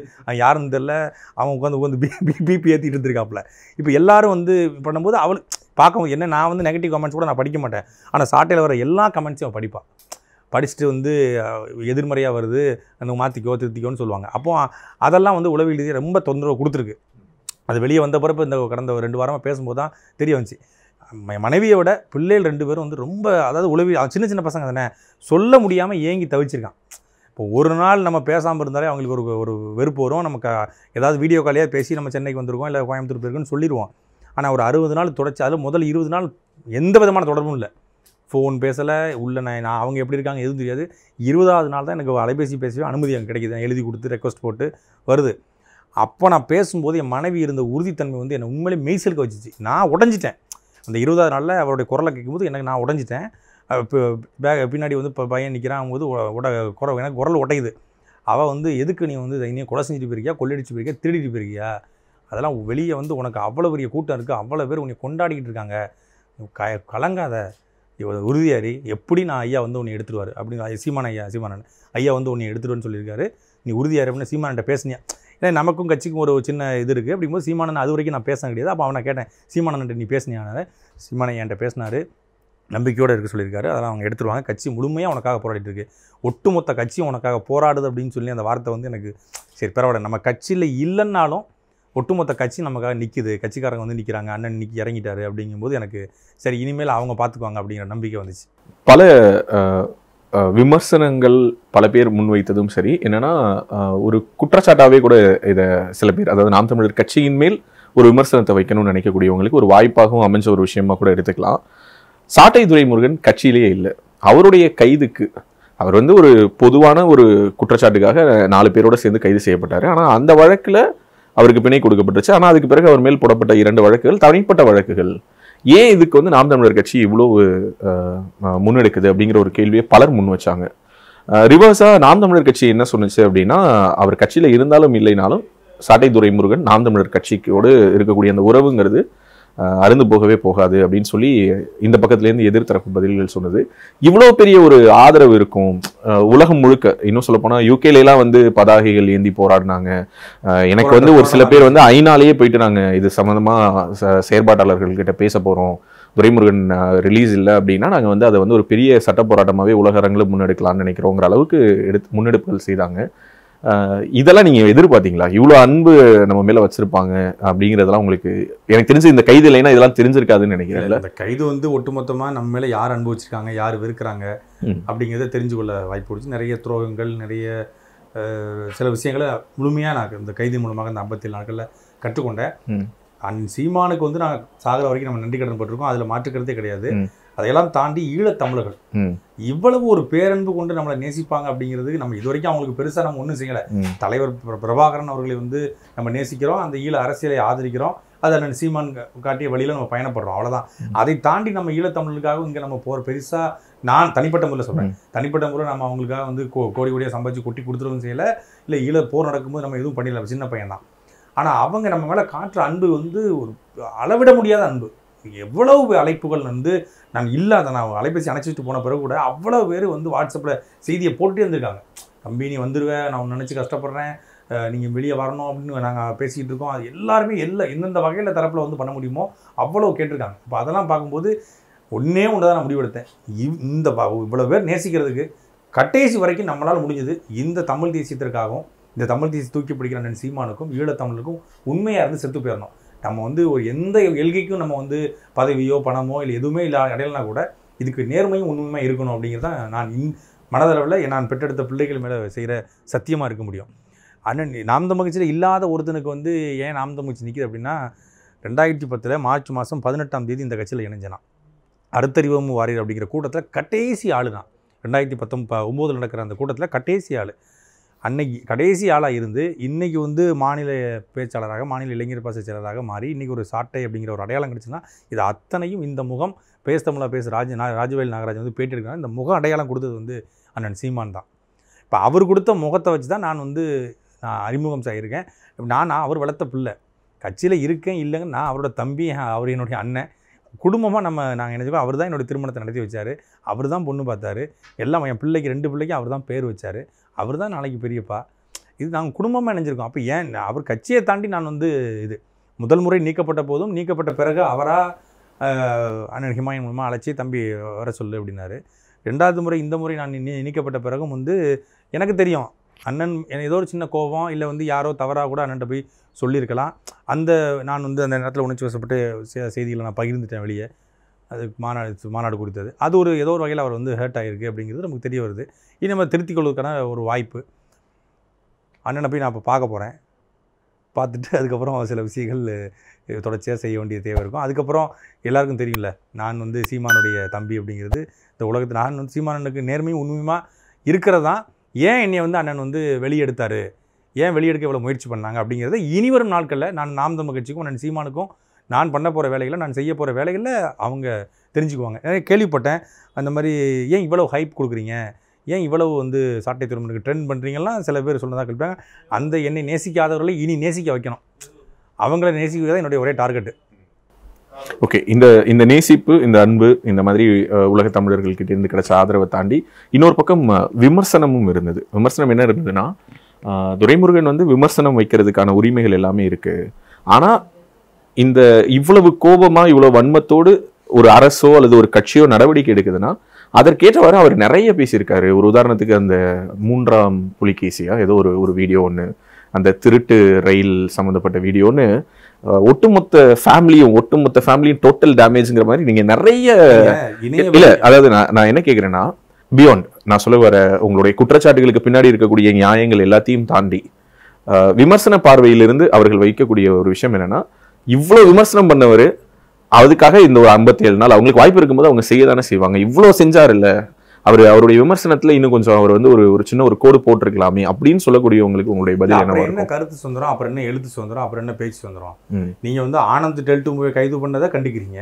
யாருன்னு தெரில அவன் உட்காந்து உட்காந்து பிபி ஏற்றிட்டு இருந்திருக்காப்புல இப்போ எல்லாரும் வந்து பண்ணும்போது அவள் பார்க்கவும் என்ன நான் வந்து நெகட்டிவ் கமெண்ட்ஸ் கூட நான் படிக்க மாட்டேன் ஆனால் சாட்டையில் வர எல்லா கமெண்ட்ஸையும் அவன் படிப்பான் படிச்சுட்டு வந்து எதிர்மறையாக வருது நம்ம மாற்றிக்கோ திருத்திக்கோன்னு சொல்லுவாங்க அப்போ அதெல்லாம் வந்து உளவியல் ரீதியாக ரொம்ப தொந்தரவு கொடுத்துருக்கு அது வெளியே வந்த பிறப்பு இந்த கடந்த ஒரு ரெண்டு வாரமாக பேசும்போது தான் தெரிய வந்துச்சு மனைவியோட பிள்ளைகள் ரெண்டு பேரும் வந்து ரொம்ப அதாவது உளவி சின்ன சின்ன பசங்க தானே சொல்ல முடியாமல் ஏங்கி தவிச்சிருக்கான் இப்போ ஒரு நாள் நம்ம பேசாமல் இருந்தாலே அவங்களுக்கு ஒரு ஒரு வெறுப்பு வரும் நமக்கு ஏதாவது வீடியோ காலையாக பேசி நம்ம சென்னைக்கு வந்திருக்கோம் இல்லை கோயம்புத்தூர் போயிருக்கோம்னு சொல்லிடுவோம் ஆனால் ஒரு அறுபது நாள் தொடச்சாலும் முதல் இருபது நாள் எந்த விதமான தொடர்பும் இல்லை ஃபோன் பேசலை உள்ள நான் நான் அவங்க எப்படி இருக்காங்க எதுவும் தெரியாது இருபதாவது நாள் தான் எனக்கு அலைபேசி பேசவே அனுமதி அங்கே கிடைக்கிது எழுதி கொடுத்து ரெக்வஸ்ட் போட்டு வருது அப்போ நான் பேசும்போது என் மனைவி இருந்த உறுதித்தன்மை வந்து என்னை உண்மையிலே மெய்சலுக்கு வச்சிச்சு நான் உடஞ்சிட்டேன் அந்த இருபதாவது நாளில் அவருடைய குரலை கேட்கும்போது எனக்கு நான் உடஞ்சிட்டேன் இப்போ பின்னாடி வந்து இப்போ பையன் நிற்கிறான் போது உட குர எனக்கு குரல் உடையுது அவள் வந்து எதுக்கு நீ வந்து இன்னும் கொலை செஞ்சுட்டு போயிருக்கியா கொள்ளடிச்சு போயிருக்கியா திருடிட்டு போயிருக்கியா அதெல்லாம் வெளியே வந்து உனக்கு அவ்வளோ பெரிய கூட்டம் இருக்குது அவ்வளோ பேர் உன்னை கொண்டாடிக்கிட்டு இருக்காங்க க கலங்காத உறுதியாரி எப்படி நான் ஐயா வந்து உன்னை எடுத்துருவார் அப்படின்னு சீமான ஐயா சீமானன் ஐயா வந்து உன்னை எடுத்துருவேன்னு சொல்லியிருக்காரு நீ உறுதியாரி அப்படின்னு சீமான்கிட்ட பேசினியா ஏன்னா நமக்கும் கட்சிக்கும் ஒரு சின்ன இது இருக்குது அப்படிங்கும்போது சீமானன் அது வரைக்கும் நான் பேச கிடையாது அப்போ அவனை கேட்டேன் சீமானன் நீ பேசினியான சீமானன் என்கிட்ட பேசினார் நம்பிக்கையோடு இருக்க சொல்லியிருக்காரு அதெல்லாம் அவங்க எடுத்துருவாங்க கட்சி முழுமையாக உனக்காக போராடிட்டு இருக்கு ஒட்டுமொத்த கட்சி உனக்காக போராடுது அப்படின்னு சொல்லி அந்த வார்த்தை வந்து எனக்கு சரி பரவாயில்ல நம்ம கட்சியில் இல்லைன்னாலும் ஒட்டுமொத்த கட்சி நமக்காக நிற்கிது கட்சிக்காரங்க வந்து நிற்கிறாங்க அண்ணன் நிற்கி இறங்கிட்டாரு அப்படிங்கும்போது எனக்கு சரி இனிமேல் அவங்க பார்த்துக்குவாங்க அப்படிங்கிற நம்பிக்கை வந்துச்சு பல விமர்சனங்கள் பல பேர் முன்வைத்ததும் சரி என்னென்னா ஒரு குற்றச்சாட்டாகவே கூட இதை சில பேர் அதாவது நாம் தமிழர் கட்சியின் மேல் ஒரு விமர்சனத்தை வைக்கணும்னு நினைக்கக்கூடியவங்களுக்கு ஒரு வாய்ப்பாகவும் அமைஞ்ச ஒரு விஷயமா கூட எடுத்துக்கலாம் சாட்டை துரைமுருகன் கட்சியிலேயே இல்லை அவருடைய கைதுக்கு அவர் வந்து ஒரு பொதுவான ஒரு குற்றச்சாட்டுக்காக நாலு பேரோட சேர்ந்து கைது செய்யப்பட்டார் ஆனால் அந்த வழக்கில் அவருக்கு பிணை கொடுக்கப்பட்டுச்சு ஆனால் அதுக்கு பிறகு அவர் மேல் போடப்பட்ட இரண்டு வழக்குகள் தனிப்பட்ட வழக்குகள் ஏன் இதுக்கு வந்து நாம் தமிழர் கட்சி இவ்வளோ முன்னெடுக்குது அப்படிங்கிற ஒரு கேள்வியை பலர் முன் வச்சாங்க ரிவர்ஸாக நாம் தமிழர் கட்சி என்ன சொன்னிச்சு அப்படின்னா அவர் கட்சியில் இருந்தாலும் இல்லைனாலும் சாட்டை துரைமுருகன் நாம் தமிழர் கட்சிக்கோடு இருக்கக்கூடிய அந்த உறவுங்கிறது அருந்து போகவே போகாது அப்படின்னு சொல்லி இந்த பக்கத்துலேருந்து எதிர்த்தரப்பு பதில்கள் சொன்னது இவ்வளோ பெரிய ஒரு ஆதரவு இருக்கும் உலகம் முழுக்க இன்னும் சொல்லப்போனால் யூகேலாம் வந்து பதாகைகள் ஏந்தி போராடினாங்க எனக்கு வந்து ஒரு சில பேர் வந்து ஐநாலேயே போயிட்டு நாங்கள் இது சம்மந்தமாக செயற்பாட்டாளர்கள்கிட்ட பேச போகிறோம் துரைமுருகன் ரிலீஸ் இல்லை அப்படின்னா நாங்கள் வந்து அதை வந்து ஒரு பெரிய சட்ட போராட்டமாகவே உலக அரங்கில் முன்னெடுக்கலாம்னு நினைக்கிறோங்கிற அளவுக்கு எடுத்து முன்னெடுப்புகள் செய்தாங்க இதெல்லாம் நீங்கள் எதிர்பார்த்தீங்களா இவ்வளோ அன்பு நம்ம மேலே வச்சுருப்பாங்க அப்படிங்கிறதெல்லாம் உங்களுக்கு எனக்கு தெரிஞ்சு இந்த கைது இல்லைன்னா இதெல்லாம் தெரிஞ்சிருக்காதுன்னு நினைக்கிறேன் இந்த கைது வந்து ஒட்டுமொத்தமாக நம்ம மேலே யார் அன்பு வச்சுருக்காங்க யார் வெறுக்கிறாங்க அப்படிங்கிறத தெரிஞ்சு கொள்ள வாய்ப்பு கொடுத்து நிறைய துரோகங்கள் நிறைய சில விஷயங்களை முழுமையாக நான் இந்த கைது மூலமாக இந்த ஐம்பத்தேழு நாட்களில் கற்றுக்கொண்டேன் அன் சீமானுக்கு வந்து நான் சாகிற வரைக்கும் நம்ம நன்றி கடன் பட்டிருக்கோம் அதில் மாற்றுக்கிறதே கிடையாது அதையெல்லாம் தாண்டி ஈழத்தமிழர்கள் இவ்வளவு ஒரு பேரன்பு கொண்டு நம்மளை நேசிப்பாங்க அப்படிங்கிறது நம்ம இது வரைக்கும் அவங்களுக்கு பெருசாக நம்ம ஒன்றும் செய்யலை தலைவர் பிரபாகரன் அவர்களை வந்து நம்ம நேசிக்கிறோம் அந்த ஈழ அரசியலை ஆதரிக்கிறோம் அதை நான் சீமான் காட்டிய வழியில் நம்ம பயணப்படுறோம் அவ்வளோதான் அதை தாண்டி நம்ம ஈழத்தமிழர்களுக்காக இங்கே நம்ம போகிற பெருசாக நான் தனிப்பட்ட முறையில் சொல்கிறேன் தனிப்பட்ட முறையில் நம்ம அவங்களுக்காக வந்து கோ கோடி கோடியாக சம்பாதிச்சு கொட்டி கொடுத்துருவோம் செய்யலை இல்லை ஈழ போர் நடக்கும்போது நம்ம எதுவும் பண்ணிடல சின்ன பையன் தான் ஆனால் அவங்க நம்ம மேலே காட்டுற அன்பு வந்து ஒரு அளவிட முடியாத அன்பு எவ்வளவு அழைப்புகள் வந்து நாங்கள் இல்லாத நான் அலைபேசி அணைச்சிட்டு போன பிறகு கூட அவ்வளோ பேர் வந்து வாட்ஸ்அப்பில் செய்தியை போட்டே இருந்திருக்காங்க கம்பெனி வந்துடுவேன் நான் ஒன்று நினச்சி கஷ்டப்படுறேன் நீங்கள் வெளியே வரணும் அப்படின்னு நாங்கள் பேசிகிட்டு இருக்கோம் அது எல்லாருமே எல்லா எந்தெந்த வகையில் தரப்பில் வந்து பண்ண முடியுமோ அவ்வளோ கேட்டிருக்காங்க இப்போ அதெல்லாம் பார்க்கும்போது ஒன்றே ஒன்று தான் நான் முடிவெடுத்தேன் இந்த இவ்வளோ பேர் நேசிக்கிறதுக்கு கட்டேசி வரைக்கும் நம்மளால் முடிஞ்சது இந்த தமிழ் தேசியத்திற்காகவும் இந்த தமிழ் தேசிய தூக்கி பிடிக்கிற நன் சீமானுக்கும் ஈழத்தமிழுக்கும் உண்மையாக இருந்து செத்து போயிடணும் நம்ம வந்து ஒரு எந்த எல்கைக்கும் நம்ம வந்து பதவியோ பணமோ இல்லை எதுவுமே இல்லை அடையலைனா கூட இதுக்கு நேர்மையும் உண்மையுமே இருக்கணும் அப்படிங்கிறது தான் நான் இன் மனதளவில் நான் பெற்றெடுத்த பிள்ளைகள் மேலே செய்கிற சத்தியமாக இருக்க முடியும் ஆனால் நாம் தமிழ்ச்சியில் இல்லாத ஒருத்தனுக்கு வந்து ஏன் நாம் தமிழ்ச்சி நிற்கிது அப்படின்னா ரெண்டாயிரத்தி பத்தில் மார்ச் மாதம் பதினெட்டாம் தேதி இந்த கட்சியில் இணைஞ்சனான் அறுத்தறிவம் வாரியர் அப்படிங்கிற கூட்டத்தில் கட்டேசி ஆள் தான் ரெண்டாயிரத்தி பத்தொம்ப ஒம்போதில் நடக்கிற அந்த கூட்டத்தில் கட்டேசி ஆள் அன்னைக்கு கடைசி ஆளாக இருந்து இன்றைக்கி வந்து மாநில பேச்சாளராக மாநில இளைஞர் பாச செயலராக மாறி இன்றைக்கி ஒரு சாட்டை அப்படிங்கிற ஒரு அடையாளம் கிடச்சுன்னா இது அத்தனையும் இந்த முகம் பேச தமிழா பேச ராஜ ராஜவேல் நாகராஜ் வந்து பேட்டி எடுக்கிறாங்க இந்த முக அடையாளம் கொடுத்தது வந்து அண்ணன் சீமான் தான் இப்போ அவர் கொடுத்த முகத்தை வச்சு தான் நான் வந்து நான் அறிமுகம் செய்யிருக்கேன் நான் அவர் வளர்த்த பிள்ளை கட்சியில் இருக்கேன் இல்லைங்கன்னு நான் அவரோட தம்பி அவர் என்னுடைய அண்ணன் குடும்பமாக நம்ம நாங்கள் நினச்சிக்கோ அவர் தான் என்னுடைய திருமணத்தை நடத்தி வச்சார் அவர் தான் பொண்ணு பார்த்தாரு எல்லாம் என் பிள்ளைக்கு ரெண்டு பிள்ளைக்கும் அவர் தான் பேர் வச்சார் அவர் தான் நாளைக்கு பெரியப்பா இது நாங்கள் குடும்பமாக நினைஞ்சிருக்கோம் அப்போ ஏன் அவர் கட்சியை தாண்டி நான் வந்து இது முதல் முறை நீக்கப்பட்ட போதும் நீக்கப்பட்ட பிறகு அவராக அண்ணன் ஹிமாயின் மூலமாக அழைச்சி தம்பி வர சொல்லு அப்படின்னாரு ரெண்டாவது முறை இந்த முறை நான் நீ நீக்கப்பட்ட பிறகும் வந்து எனக்கு தெரியும் அண்ணன் ஏதோ ஒரு சின்ன கோபம் இல்லை வந்து யாரோ தவறாக கூட அண்ணன்ட்ட போய் சொல்லியிருக்கலாம் அந்த நான் வந்து அந்த நேரத்தில் உணர்ச்சி வசப்பட்டு செய்திகளை நான் பகிர்ந்துட்டேன் வெளியே அது மாநாடு மாநாடு கொடுத்தது அது ஒரு ஏதோ ஒரு வகையில் அவர் வந்து ஹேர்ட் ஆகிருக்கு அப்படிங்கிறது நமக்கு தெரிய வருது இனி நம்ம திருத்திக் கொள்வதற்கான ஒரு வாய்ப்பு அண்ணனை போய் நான் இப்போ பார்க்க போகிறேன் பார்த்துட்டு அதுக்கப்புறம் சில விஷயங்கள் தொடர்ச்சியாக செய்ய வேண்டிய தேவை இருக்கும் அதுக்கப்புறம் எல்லாருக்கும் தெரியும்ல நான் வந்து சீமானுடைய தம்பி அப்படிங்கிறது இந்த உலகத்தில் நான் வந்து சீமானனுக்கு நேர்மையும் உண்மையுமா இருக்கிறதான் ஏன் என்னை வந்து அண்ணன் வந்து வெளியெடுத்தார் ஏன் வெளியெடுக்க இவ்வளோ முயற்சி பண்ணாங்க அப்படிங்கிறத இனி வரும் நாட்களில் நான் நாம் தம்ம கட்சிக்கும் அண்ணன் சீமானுக்கும் நான் பண்ண போகிற வேலைகளை நான் செய்ய போகிற வேலைகளில் அவங்க தெரிஞ்சுக்குவாங்க கேள்விப்பட்டேன் அந்த மாதிரி ஏன் இவ்வளோ ஹைப் கொடுக்குறீங்க ஏன் இவ்வளவு வந்து சாட்டை திருமணத்துக்கு ட்ரெண்ட் பண்ணுறீங்கலாம் சில பேர் சொன்னதாக கேட்பாங்க அந்த என்னை நேசிக்காதவர்களை இனி நேசிக்க வைக்கணும் அவங்கள நேசிக்க என்னுடைய ஒரே டார்கெட்டு ஓகே இந்த இந்த நேசிப்பு இந்த அன்பு இந்த மாதிரி உலக தமிழர்கள்கிட்ட இருந்து கிடைச்ச ஆதரவை தாண்டி இன்னொரு பக்கம் விமர்சனமும் இருந்தது விமர்சனம் என்ன இருந்ததுன்னா துரைமுருகன் வந்து விமர்சனம் வைக்கிறதுக்கான உரிமைகள் எல்லாமே இருக்குது ஆனால் இந்த இவ்வளவு கோபமாக இவ்வளோ வன்மத்தோடு ஒரு அரசோ அல்லது ஒரு கட்சியோ நடவடிக்கை எடுக்குதுன்னா அதற்கேற்றவாறு அவர் நிறைய பேசியிருக்காரு ஒரு உதாரணத்துக்கு அந்த மூன்றாம் புலிகேசியா ஏதோ ஒரு ஒரு வீடியோ ஒன்று அந்த திருட்டு ரயில் சம்மந்தப்பட்ட வீடியோன்னு ஒட்டுமொத்த ஃபேமிலியும் ஒட்டுமொத்த ஃபேமிலியும் டோட்டல் டேமேஜ்ங்கிற மாதிரி நீங்கள் நிறைய இல்லை அதாவது நான் நான் என்ன கேட்குறேன்னா பியாண்ட் நான் சொல்ல வர உங்களுடைய குற்றச்சாட்டுகளுக்கு பின்னாடி இருக்கக்கூடிய நியாயங்கள் எல்லாத்தையும் தாண்டி விமர்சன பார்வையிலிருந்து அவர்கள் வைக்கக்கூடிய ஒரு விஷயம் என்னென்னா இவ்வளோ விமர்சனம் பண்ணவர் அதுக்காக இந்த ஒரு ஐம்பத்தி ஏழு நாள் அவங்களுக்கு வாய்ப்பு இருக்கும்போது அவங்க செய்ய தானே செய்வாங்க இவ்வளோ செஞ்சார் இல்லை அவர் அவருடைய விமர்சனத்தில் இன்னும் கொஞ்சம் அவர் வந்து ஒரு ஒரு சின்ன ஒரு கோடு போட்டிருக்கலாமே அப்படின்னு சொல்லக்கூடியவங்களுக்கு உங்களுடைய பதில் என்ன என்ன கருத்து சுதந்திரம் அப்புறம் என்ன எழுத்து சுதந்திரம் அப்புறம் என்ன பேச்சு சுதந்திரம் நீங்க வந்து ஆனந்த் டெல்டு கைது பண்ணதை கண்டுக்கிறீங்க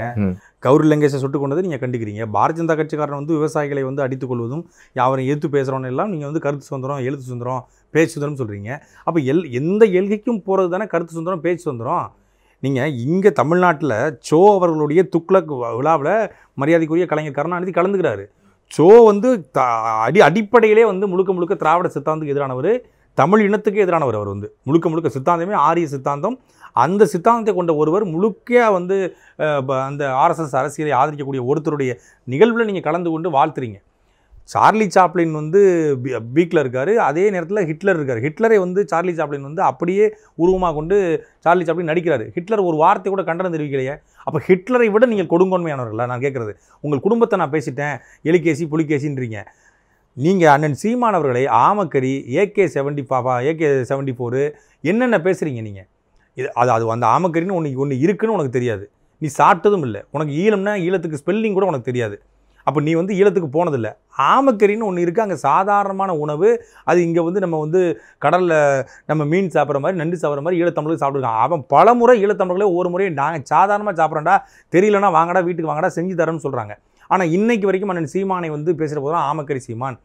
கௌரி லங்கேஷை சுட்டு கொண்டதை நீங்கள் கண்டுக்கிறீங்க பாரதிய ஜனதா கட்சிக்காரன் வந்து விவசாயிகளை வந்து அடித்துக் கொள்வதும் யாரும் எதிர்த்து பேசுகிறவன் எல்லாம் நீங்கள் வந்து கருத்து சுதந்திரம் எழுத்து சுதந்திரம் பேச்சு சுதந்திரம் சொல்கிறீங்க அப்போ எல் எந்த எல்கைக்கும் போகிறது தானே கருத்து சுதந்திரம் பேச்சு சுதந்திரம் நீங்கள் இங்கே தமிழ்நாட்டில் சோ அவர்களுடைய துக்ளக் விழாவில் மரியாதைக்குரிய கலைஞர் கருணாநிதி கலந்துக்கிறாரு சோ வந்து த அடி அடிப்படையிலே வந்து முழுக்க முழுக்க திராவிட சித்தாந்தத்துக்கு எதிரானவர் தமிழ் இனத்துக்கு எதிரானவர் அவர் வந்து முழுக்க முழுக்க சித்தாந்தமே ஆரிய சித்தாந்தம் அந்த சித்தாந்தத்தை கொண்ட ஒருவர் முழுக்க வந்து அந்த ஆர்எஸ்எஸ் அரசியலை ஆதரிக்கக்கூடிய ஒருத்தருடைய நிகழ்வில் நீங்கள் கலந்து கொண்டு வாழ்த்துறீங்க சார்லி சாப்ளின் வந்து பீக்கில் இருக்கார் அதே நேரத்தில் ஹிட்லர் இருக்கார் ஹிட்லரை வந்து சார்லி சாப்ளின் வந்து அப்படியே உருவமாக கொண்டு சார்லி சாப்ளின் நடிக்கிறார் ஹிட்லர் ஒரு வார்த்தை கூட கண்டனம் தெரிவிக்கலையே அப்போ ஹிட்லரை விட நீங்கள் கொடுங்கொன்மையானவர்களா நான் கேட்குறது உங்கள் குடும்பத்தை நான் பேசிட்டேன் எலிகேசி புலிகேசின்றீங்க நீங்கள் அண்ணன் சீமானவர்களை ஆமக்கரி ஏகே செவன்டி பாபா ஏகே செவன்டி ஃபோரு என்னென்ன பேசுகிறீங்க நீங்கள் இது அது அது அந்த ஆமக்கரின்னு ஒன்று ஒன்று இருக்குன்னு உனக்கு தெரியாது நீ சாப்பிட்டதும் இல்லை உனக்கு ஈழம்னா ஈழத்துக்கு ஸ்பெல்லிங் கூட உனக்கு தெரியாது அப்போ நீ வந்து ஈழத்துக்கு போனதில்லை ஆமக்கறின்னு ஒன்று இருக்குது அங்கே சாதாரணமான உணவு அது இங்கே வந்து நம்ம வந்து கடலில் நம்ம மீன் சாப்பிட்ற மாதிரி நண்டு சாப்பிட்ற மாதிரி ஈழத்தமிழுக்கு சாப்பிட்ருக்கான் அவன் பல முறை ஈழத்தமிழர்களே ஒரு முறையும் நாங்கள் சாதாரணமாக சாப்பிட்றேன்டா தெரியலனா வாங்கடா வீட்டுக்கு வாங்கடா செஞ்சு தரேன்னு சொல்கிறாங்க ஆனால் இன்னைக்கு வரைக்கும் அண்ணன் சீமானை வந்து பேசுகிற போதும் ஆமக்கறி Seeman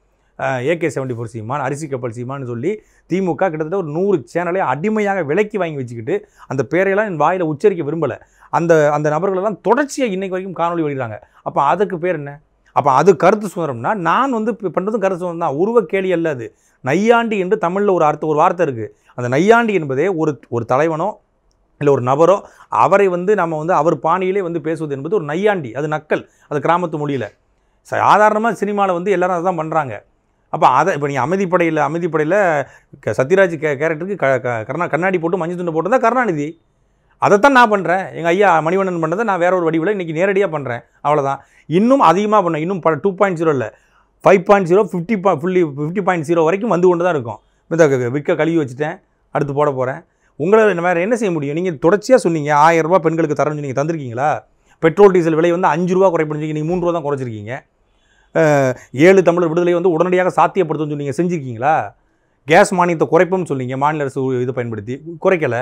AK seventy four Seeman அரிசி கப்பல் சீமான்னு சொல்லி திமுக கிட்டத்தட்ட ஒரு நூறு சேனலை அடிமையாக விலக்கி வாங்கி வச்சுக்கிட்டு அந்த பேரையெல்லாம் என் வாயில் உச்சரிக்க விரும்பலை அந்த அந்த நபர்களெல்லாம் தொடர்ச்சியாக இன்றைக்கு வரைக்கும் காணொலி வெளியிடுறாங்க அப்போ அதுக்கு பேர் என்ன அப்போ அது கருத்து சுதந்திரம்னா நான் வந்து பண்ணுறதும் கருத்து சுதந்திரம் தான் உருவ கேள்வி அல்ல அது நையாண்டி என்று தமிழில் ஒரு அர்த்த ஒரு வார்த்தை இருக்குது அந்த நையாண்டி என்பதே ஒரு ஒரு தலைவனோ இல்லை ஒரு நபரோ அவரை வந்து நம்ம வந்து அவர் பாணியிலே வந்து பேசுவது என்பது ஒரு நையாண்டி அது நக்கல் அது கிராமத்து மொழியில் சாதாரணமாக சினிமாவில் வந்து எல்லோரும் அதை தான் பண்ணுறாங்க அப்போ அதை இப்போ நீங்கள் அமைதிப்படையில் அமைதிப்படையில் க சத்யராஜ் கே கேரக்டருக்கு க கர்ணா கண்ணாடி போட்டு மஞ்சள் துண்டு போட்டு தான் கருணாநிதி அதைத்தான் நான் பண்ணுறேன் எங்கள் ஐயா மணிவண்ணன் பண்ணதை நான் வேற ஒரு வடிவில் இன்றைக்கி நேரடியாக பண்ணுறேன் அவ்வளோதான் இன்னும் அதிகமாக பண்ண இன்னும் பல டூ பாயிண்ட் ஜீரோ இல்லை ஃபைவ் பாயிண்ட் ஜீரோ ஃபிஃப்டி பா ஃபுல்லி ஃபிஃப்டி பாயிண்ட் ஜீரோ வரைக்கும் வந்து கொண்டு தான் இருக்கும் இந்த விற்க கழுவி வச்சுட்டேன் அடுத்து போட போகிறேன் உங்களால் வேறு என்ன செய்ய முடியும் நீங்கள் தொடர்ச்சியாக சொன்னீங்க ஆயிரம் ரூபா பெண்களுக்கு தரணும்னு நீங்கள் தந்திருக்கீங்களா பெட்ரோல் டீசல் விலை வந்து அஞ்சு ரூபா குறைப்பணிச்சிங்க நீங்கள் மூணு ரூபா தான் குறைச்சிருக்கீங்க ஏழு தமிழர் விடுதலை வந்து உடனடியாக சாத்தியப்படுத்தும்னு சொன்னீங்க செஞ்சுருக்கீங்களா கேஸ் மானியத்தை குறைப்போம்னு சொன்னீங்க மாநில அரசு இதை பயன்படுத்தி குறைக்கலை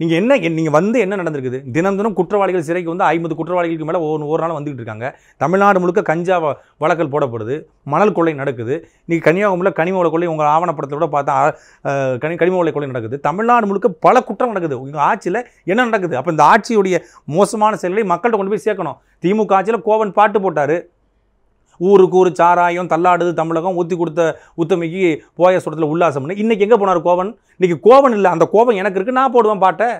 நீங்கள் என்ன நீங்கள் வந்து என்ன நடந்திருக்குது தினம் தினம் குற்றவாளிகள் சிறைக்கு வந்து ஐம்பது குற்றவாளிகளுக்கு மேலே ஒவ்வொரு ஒரு நாள் வந்துகிட்டு இருக்காங்க தமிழ்நாடு முழுக்க கஞ்சா வழக்கல் போடப்படுது மணல் கொள்ளை நடக்குது நீங்கள் கன்னியாகுமரியில் கனிம வள கொள்ளை உங்கள் ஆவணப்படத்தில் கூட பார்த்தா கனி கனிம வளை கொள்ளை நடக்குது தமிழ்நாடு முழுக்க பல குற்றம் நடக்குது உங்கள் ஆட்சியில் என்ன நடக்குது அப்போ இந்த ஆட்சியுடைய மோசமான செயல்களை மக்கள்கிட்ட கொண்டு போய் சேர்க்கணும் திமுக ஆட்சியில் கோவன் பாட்டு போட்டார் ஊருக்கு ஊர் சாராயம் தள்ளாடுது தமிழகம் ஊற்றி கொடுத்த உத்தமிக்கு போய சொல்கிறதுல உல்லாசம்னு இன்றைக்கி எங்கே போனார் கோவன் இன்றைக்கி கோவன் இல்லை அந்த கோவம் எனக்கு இருக்குது நான் போடுவேன் பாட்டை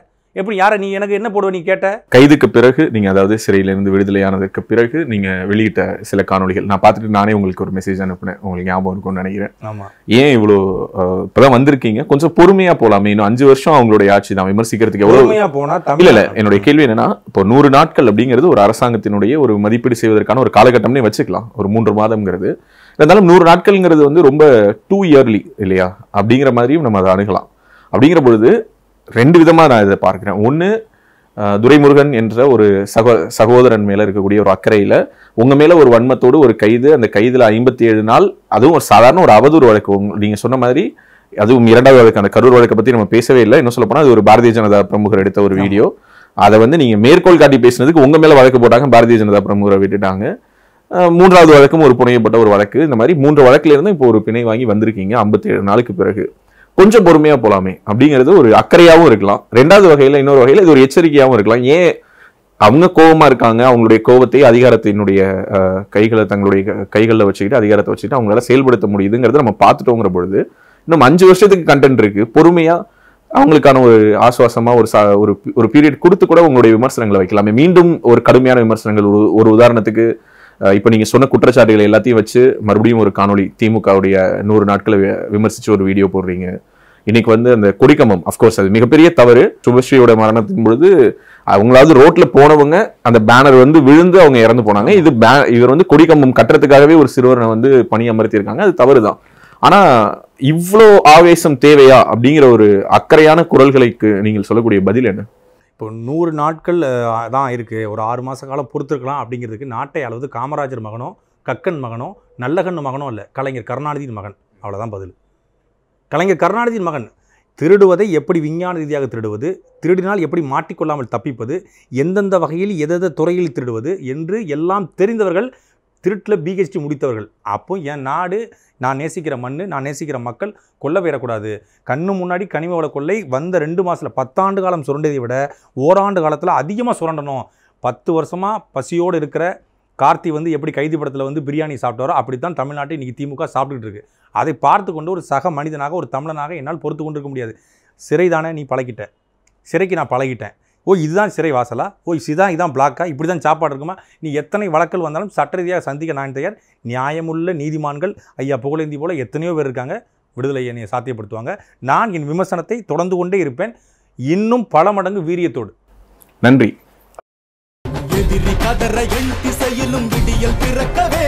எப்படி யாரை நீ எனக்கு என்ன போடுவ நீ கேட்ட கைதுக்கு பிறகு நீங்க அதாவது இருந்து விடுதலையானதுக்கு பிறகு நீங்க வெளியிட்ட சில காணொலிகள் நான் பார்த்துட்டு நானே உங்களுக்கு ஒரு மெசேஜ் அனுப்புனேன் உங்களுக்கு ஞாபகம் இருக்கும்னு நினைக்கிறேன் ஏன் இவ்வளவு இப்பதான் வந்திருக்கீங்க கொஞ்சம் பொறுமையா போலாம் இன்னும் அஞ்சு வருஷம் அவங்களுடைய ஆட்சி நான் விமர்சிக்கிறதுக்கு எவ்வளவு பொறுமையாக போனா இல்ல என்னுடைய கேள்வி என்னன்னா இப்போ நூறு நாட்கள் அப்படிங்கிறது ஒரு அரசாங்கத்தினுடைய ஒரு மதிப்பீடு செய்வதற்கான ஒரு காலகட்டம்னே வச்சுக்கலாம் ஒரு மூன்று மாதம்ங்கிறது இருந்தாலும் நூறு நாட்கள்ங்கிறது வந்து ரொம்ப டூ இயர்லி இல்லையா அப்படிங்கிற மாதிரியும் நம்ம அதை அணுகலாம் அப்படிங்கிற பொழுது ரெண்டு விதமாக நான் இதை பார்க்குறேன் ஒன்று துரைமுருகன் என்ற ஒரு சகோ சகோதரன் மேலே இருக்கக்கூடிய ஒரு அக்கறையில் உங்கள் மேலே ஒரு வன்மத்தோடு ஒரு கைது அந்த கைதில் ஐம்பத்தி ஏழு நாள் அதுவும் ஒரு சாதாரண ஒரு அவதூறு வழக்கு நீங்கள் சொன்ன மாதிரி அதுவும் இரண்டாவது வழக்கு அந்த கரூர் வழக்கை பற்றி நம்ம பேசவே இல்லை இன்னும் சொல்லப்போனால் அது ஒரு பாரதிய ஜனதா பிரமுகர் எடுத்த ஒரு வீடியோ அதை வந்து நீங்கள் மேற்கோள் காட்டி பேசினதுக்கு உங்கள் மேலே வழக்கு போட்டாங்க பாரதிய ஜனதா பிரமுகரை விட்டுட்டாங்க மூன்றாவது வழக்கும் ஒரு புனையப்பட்ட ஒரு வழக்கு இந்த மாதிரி மூன்று வழக்குலேருந்து இப்போ ஒரு பிணை வாங்கி வந்திருக்கீங்க ஐம்பத்தேழு நாளுக்கு பிறகு கொஞ்சம் பொறுமையாக போகலாமே அப்படிங்கிறது ஒரு அக்கறையாகவும் இருக்கலாம் ரெண்டாவது வகையில் இன்னொரு வகையில் இது ஒரு எச்சரிக்கையாகவும் இருக்கலாம் ஏன் அவங்க கோபமாக இருக்காங்க அவங்களுடைய கோபத்தை அதிகாரத்தினுடைய கைகளை தங்களுடைய கைகளில் வச்சுக்கிட்டு அதிகாரத்தை வச்சுக்கிட்டு அவங்களால செயல்படுத்த முடியுதுங்கிறத நம்ம பார்த்துட்டோங்கிற பொழுது இன்னும் அஞ்சு வருஷத்துக்கு கண்டென்ட் இருக்குது பொறுமையாக அவங்களுக்கான ஒரு ஆசுவாசமாக ஒரு சா ஒரு ஒரு பீரியட் கொடுத்து கூட உங்களுடைய விமர்சனங்களை வைக்கலாமே மீண்டும் ஒரு கடுமையான விமர்சனங்கள் ஒரு ஒரு உதாரணத்துக்கு இப்போ நீங்கள் சொன்ன குற்றச்சாட்டுகள் எல்லாத்தையும் வச்சு மறுபடியும் ஒரு காணொலி திமுகவுடைய நூறு நாட்களை விமர்சித்து ஒரு வீடியோ போடுறீங்க இன்னைக்கு வந்து அந்த கொடிக்கம்பம் அஃப்கோர்ஸ் அது மிகப்பெரிய தவறு சுபஸ்ரீயோட மரணத்தின் பொழுது அவங்களாவது ரோட்ல போனவங்க அந்த பேனர் வந்து விழுந்து அவங்க இறந்து போனாங்க இது பே இவர் வந்து கொடிக்கம்பம் கட்டுறதுக்காகவே ஒரு சிறுவரை வந்து பணி அமர்த்தியிருக்காங்க அது தவறு தான் ஆனால் இவ்வளோ ஆவேசம் தேவையா அப்படிங்கிற ஒரு அக்கறையான குரல்களுக்கு நீங்கள் சொல்லக்கூடிய பதில் என்ன இப்போ நூறு நாட்கள் தான் இருக்குது ஒரு ஆறு மாத காலம் பொறுத்துருக்கலாம் அப்படிங்கிறதுக்கு நாட்டை அளவு காமராஜர் மகனோ கக்கன் மகனோ நல்லகண்ணு மகனோ இல்லை கலைஞர் கருணாநிதியின் மகன் அவ்வளோதான் பதில் கலைஞர் கருணாநிதியின் மகன் திருடுவதை எப்படி விஞ்ஞான ரீதியாக திருடுவது திருடினால் எப்படி மாட்டிக்கொள்ளாமல் தப்பிப்பது எந்தெந்த வகையில் எதெந்த துறையில் திருடுவது என்று எல்லாம் தெரிந்தவர்கள் திருட்டில் பிஹெச்டி முடித்தவர்கள் அப்போ என் நாடு நான் நேசிக்கிற மண் நான் நேசிக்கிற மக்கள் கொல்ல போயிடக்கூடாது கண்ணு முன்னாடி கனிம வள கொள்ளை வந்த ரெண்டு மாதத்தில் பத்தாண்டு காலம் சுரண்டதை விட ஓராண்டு காலத்தில் அதிகமாக சுரண்டணும் பத்து வருஷமாக பசியோடு இருக்கிற கார்த்தி வந்து எப்படி கைதி படத்தில் வந்து பிரியாணி சாப்பிட்டாரோ அப்படி தான் தமிழ்நாட்டை இன்றைக்கி திமுக சாப்பிட்டுட்டு இருக்கு அதை பார்த்து கொண்டு ஒரு சக மனிதனாக ஒரு தமிழனாக என்னால் பொறுத்து கொண்டு இருக்க முடியாது சிறை தானே நீ பழகிட்ட சிறைக்கு நான் பழகிட்டேன் ஓ இதுதான் சிறை வாசலா ஓ இதுதான் இதான் பிளாக்கா இப்படி தான் சாப்பாடு இருக்குமா நீ எத்தனை வழக்கல் வந்தாலும் சட்ட ரீதியாக சந்திக்க நான் தயார் நியாயமுள்ள நீதிமான்கள் ஐயா புகழேந்தி போல் எத்தனையோ பேர் இருக்காங்க விடுதலை என்னை சாத்தியப்படுத்துவாங்க நான் என் விமர்சனத்தை தொடர்ந்து கொண்டே இருப்பேன் இன்னும் பல மடங்கு வீரியத்தோடு நன்றி எதிரி கதற எண் திசையிலும் விடியல் பிறக்கவே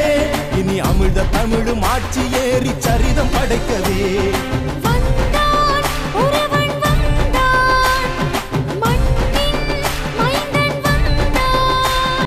இனி அமிழ்த தமிழும் ஆட்சி ஏறி சரிதம் படைக்கவே